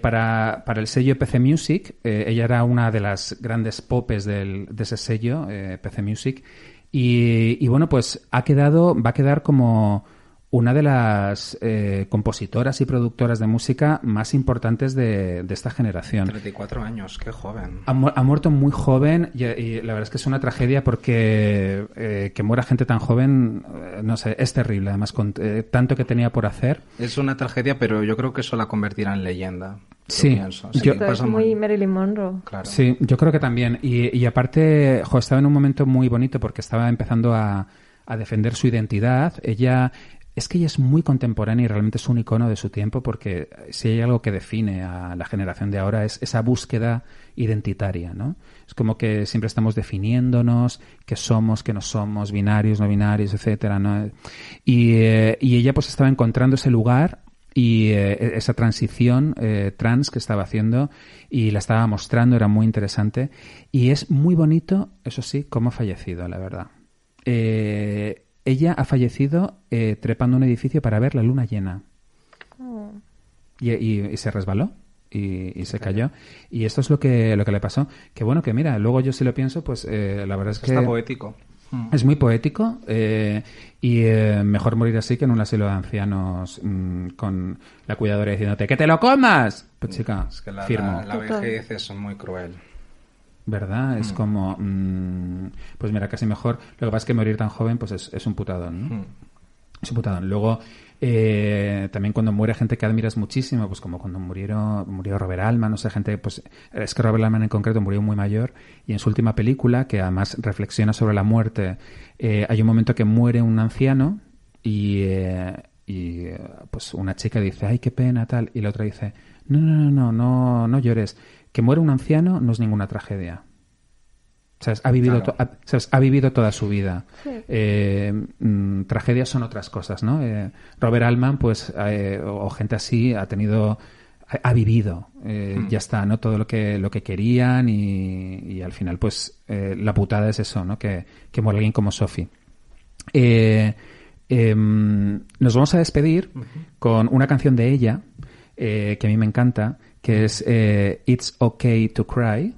Para, el sello PC Music, ella era una de las grandes popes del, de ese sello, PC Music. Y, y, bueno, pues ha quedado, va a quedar como una de las eh, compositoras y productoras de música más importantes de, de, esta generación. 34 años, qué joven. Ha, muerto muy joven y, la verdad es que es una tragedia porque eh, que muera gente tan joven, eh, no sé, es terrible, además, con tanto que tenía por hacer. Es una tragedia, pero yo creo que eso la convertirá en leyenda. Sí, yo, muy Marilyn Monroe. Claro. Sí, yo creo que también. Y, aparte, estaba en un momento muy bonito porque estaba empezando a, a defender su identidad. Ella es que ella es muy contemporánea y realmente es un icono de su tiempo porque eh, si hay algo que define a la generación de ahora es esa búsqueda identitaria, ¿no? Es como que siempre estamos definiéndonos, qué somos, qué no somos, binarios, no binarios, etcétera, ¿no? Y, eh, ella pues estaba encontrando ese lugar y eh, e-, esa transición trans que estaba haciendo y la estaba mostrando, era muy interesante y es muy bonito, eso sí, como fallecido, la verdad. Eh, ella ha fallecido eh, trepando un edificio para ver la luna llena. Y, se resbaló y, se cayó. Y esto es lo que, lo que le pasó. Que bueno, que mira, luego yo si lo pienso, pues eh, la verdad es que... Está poético. Mm. Es muy poético eh, y eh, mejor morir así que en un asilo de ancianos mm, con la cuidadora diciéndote ¡que te lo comas! Pues mm, chica, es que la, firmo. la vejez es muy cruel. ¿Verdad? Es mm. como, mm, pues mira, casi mejor. Lo que pasa es que morir tan joven, pues es, es un putadón, mm. Es un putadón. Luego, eh, también cuando muere gente que admiras muchísimo, pues como cuando murieron, murió Robert Alman, no sé, gente, pues es que Robert Alman en concreto murió muy mayor y en su última película, que además reflexiona sobre la muerte, eh, hay un momento que muere un anciano y, eh, y pues una chica dice, ay, qué pena, tal, y la otra dice, no, no, no, no, no, no llores que muere un anciano no es ninguna tragedia. ¿Sabes? Ha, vivido ha, vivido toda su vida. Eh, mm, tragedias son otras cosas, ¿no? Eh, Robert Alman, pues, eh, o, gente así, ha tenido, ha, vivido, hmm. ya está, ¿no? Todo lo que, lo que querían y, al final, pues, la putada es eso, ¿no? Que, que muere alguien como Sophie. Em, nos vamos a despedir con una canción de ella, que a mí me encanta, que es eh, It's Okay to Cry.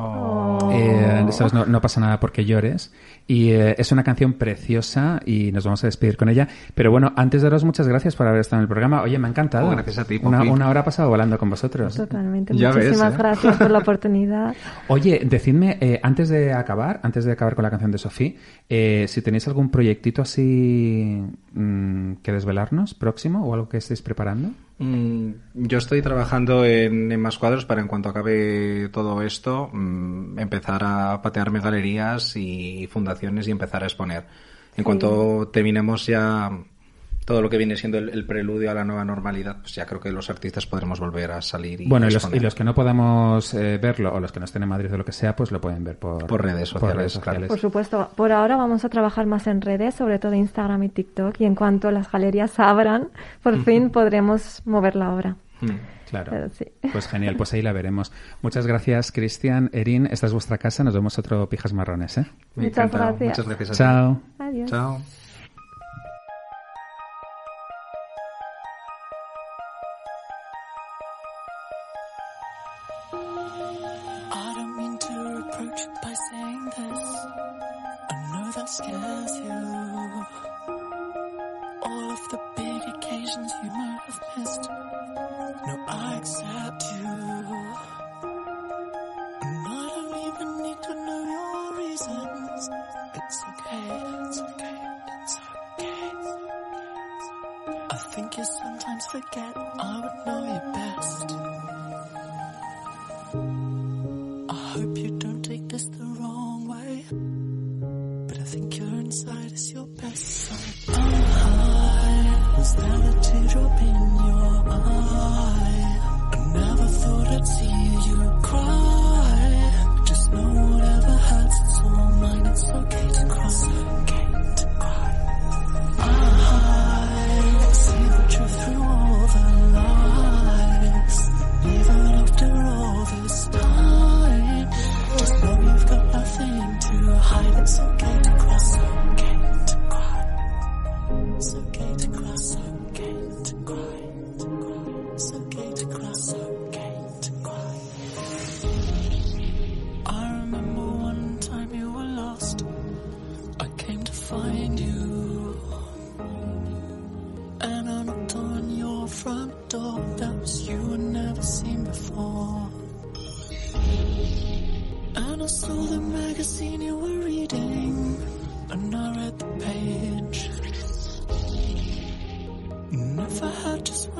Oh. Eh, no, pasa nada porque llores. Y eh, es una canción preciosa y nos vamos a despedir con ella. Pero bueno, antes de daros muchas gracias por haber estado en el programa. Oye, me ha encantado. Oh, gracias a ti. Una, hora ha pasado volando con vosotros. Totalmente. Muchísimas gracias por la oportunidad. [LAUGHS] Oye, decidme, antes de acabar, antes de acabar con la canción de Sofía, eh, si tenéis algún proyectito así mm, que desvelarnos próximo o algo que estéis preparando. Mm, yo estoy trabajando en, más cuadros para en cuanto acabe todo esto mm, empezar a patearme galerías y fundaciones y empezar a exponer. En cuanto terminemos ya todo lo que viene siendo el, preludio a la nueva normalidad, pues ya creo que los artistas podremos volver a salir. Y bueno, y los, que no podamos eh, verlo, o los que no estén en Madrid o lo que sea, pues lo pueden ver por, redes sociales. Por, por supuesto, por ahora vamos a trabajar más en redes, sobre todo Instagram y TikTok, y en cuanto las galerías abran, por fin podremos mover la obra. Mm. Claro. Pues genial, pues ahí la veremos. Muchas gracias, Cristian. Erin, esta es vuestra casa. Nos vemos otro Pijas Marrones. ¿eh? Muchas gracias. Muchas gracias. Chao. Adiós.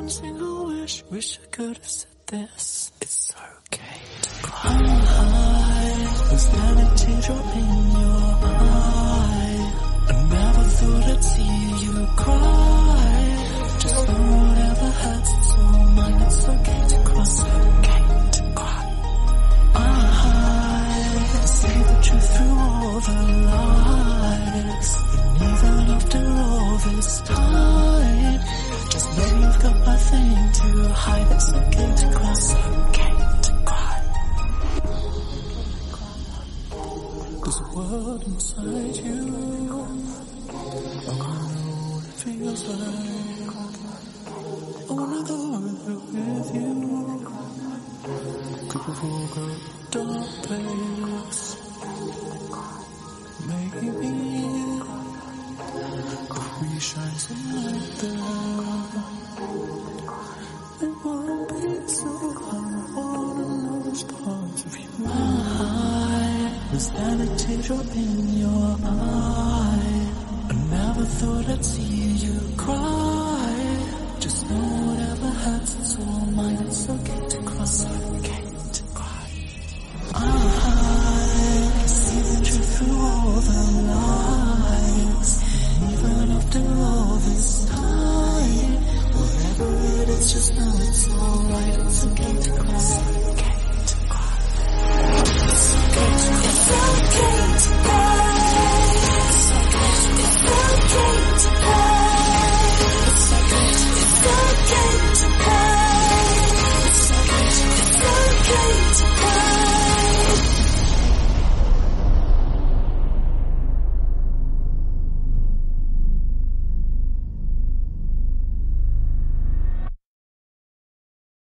one single wish. Wish I could have said this. It's okay to climb high. Was that a teardrop in your eye? I never thought I'd see you cry. Just know whatever hurts, it's all mine. It's okay to cross. Okay to cry. I say the truth through all the lies, and even after this time. Just know you have got nothing to hide. It's okay to cry, it's okay to cry. There's a world inside you. I know what it feels like. I wanna go with you. Could we walk a dark place? Maybe shines in the dark. It won't be so hard holding all those parts of you I Was that a teardrop in your eye? I never thought I'd see you cry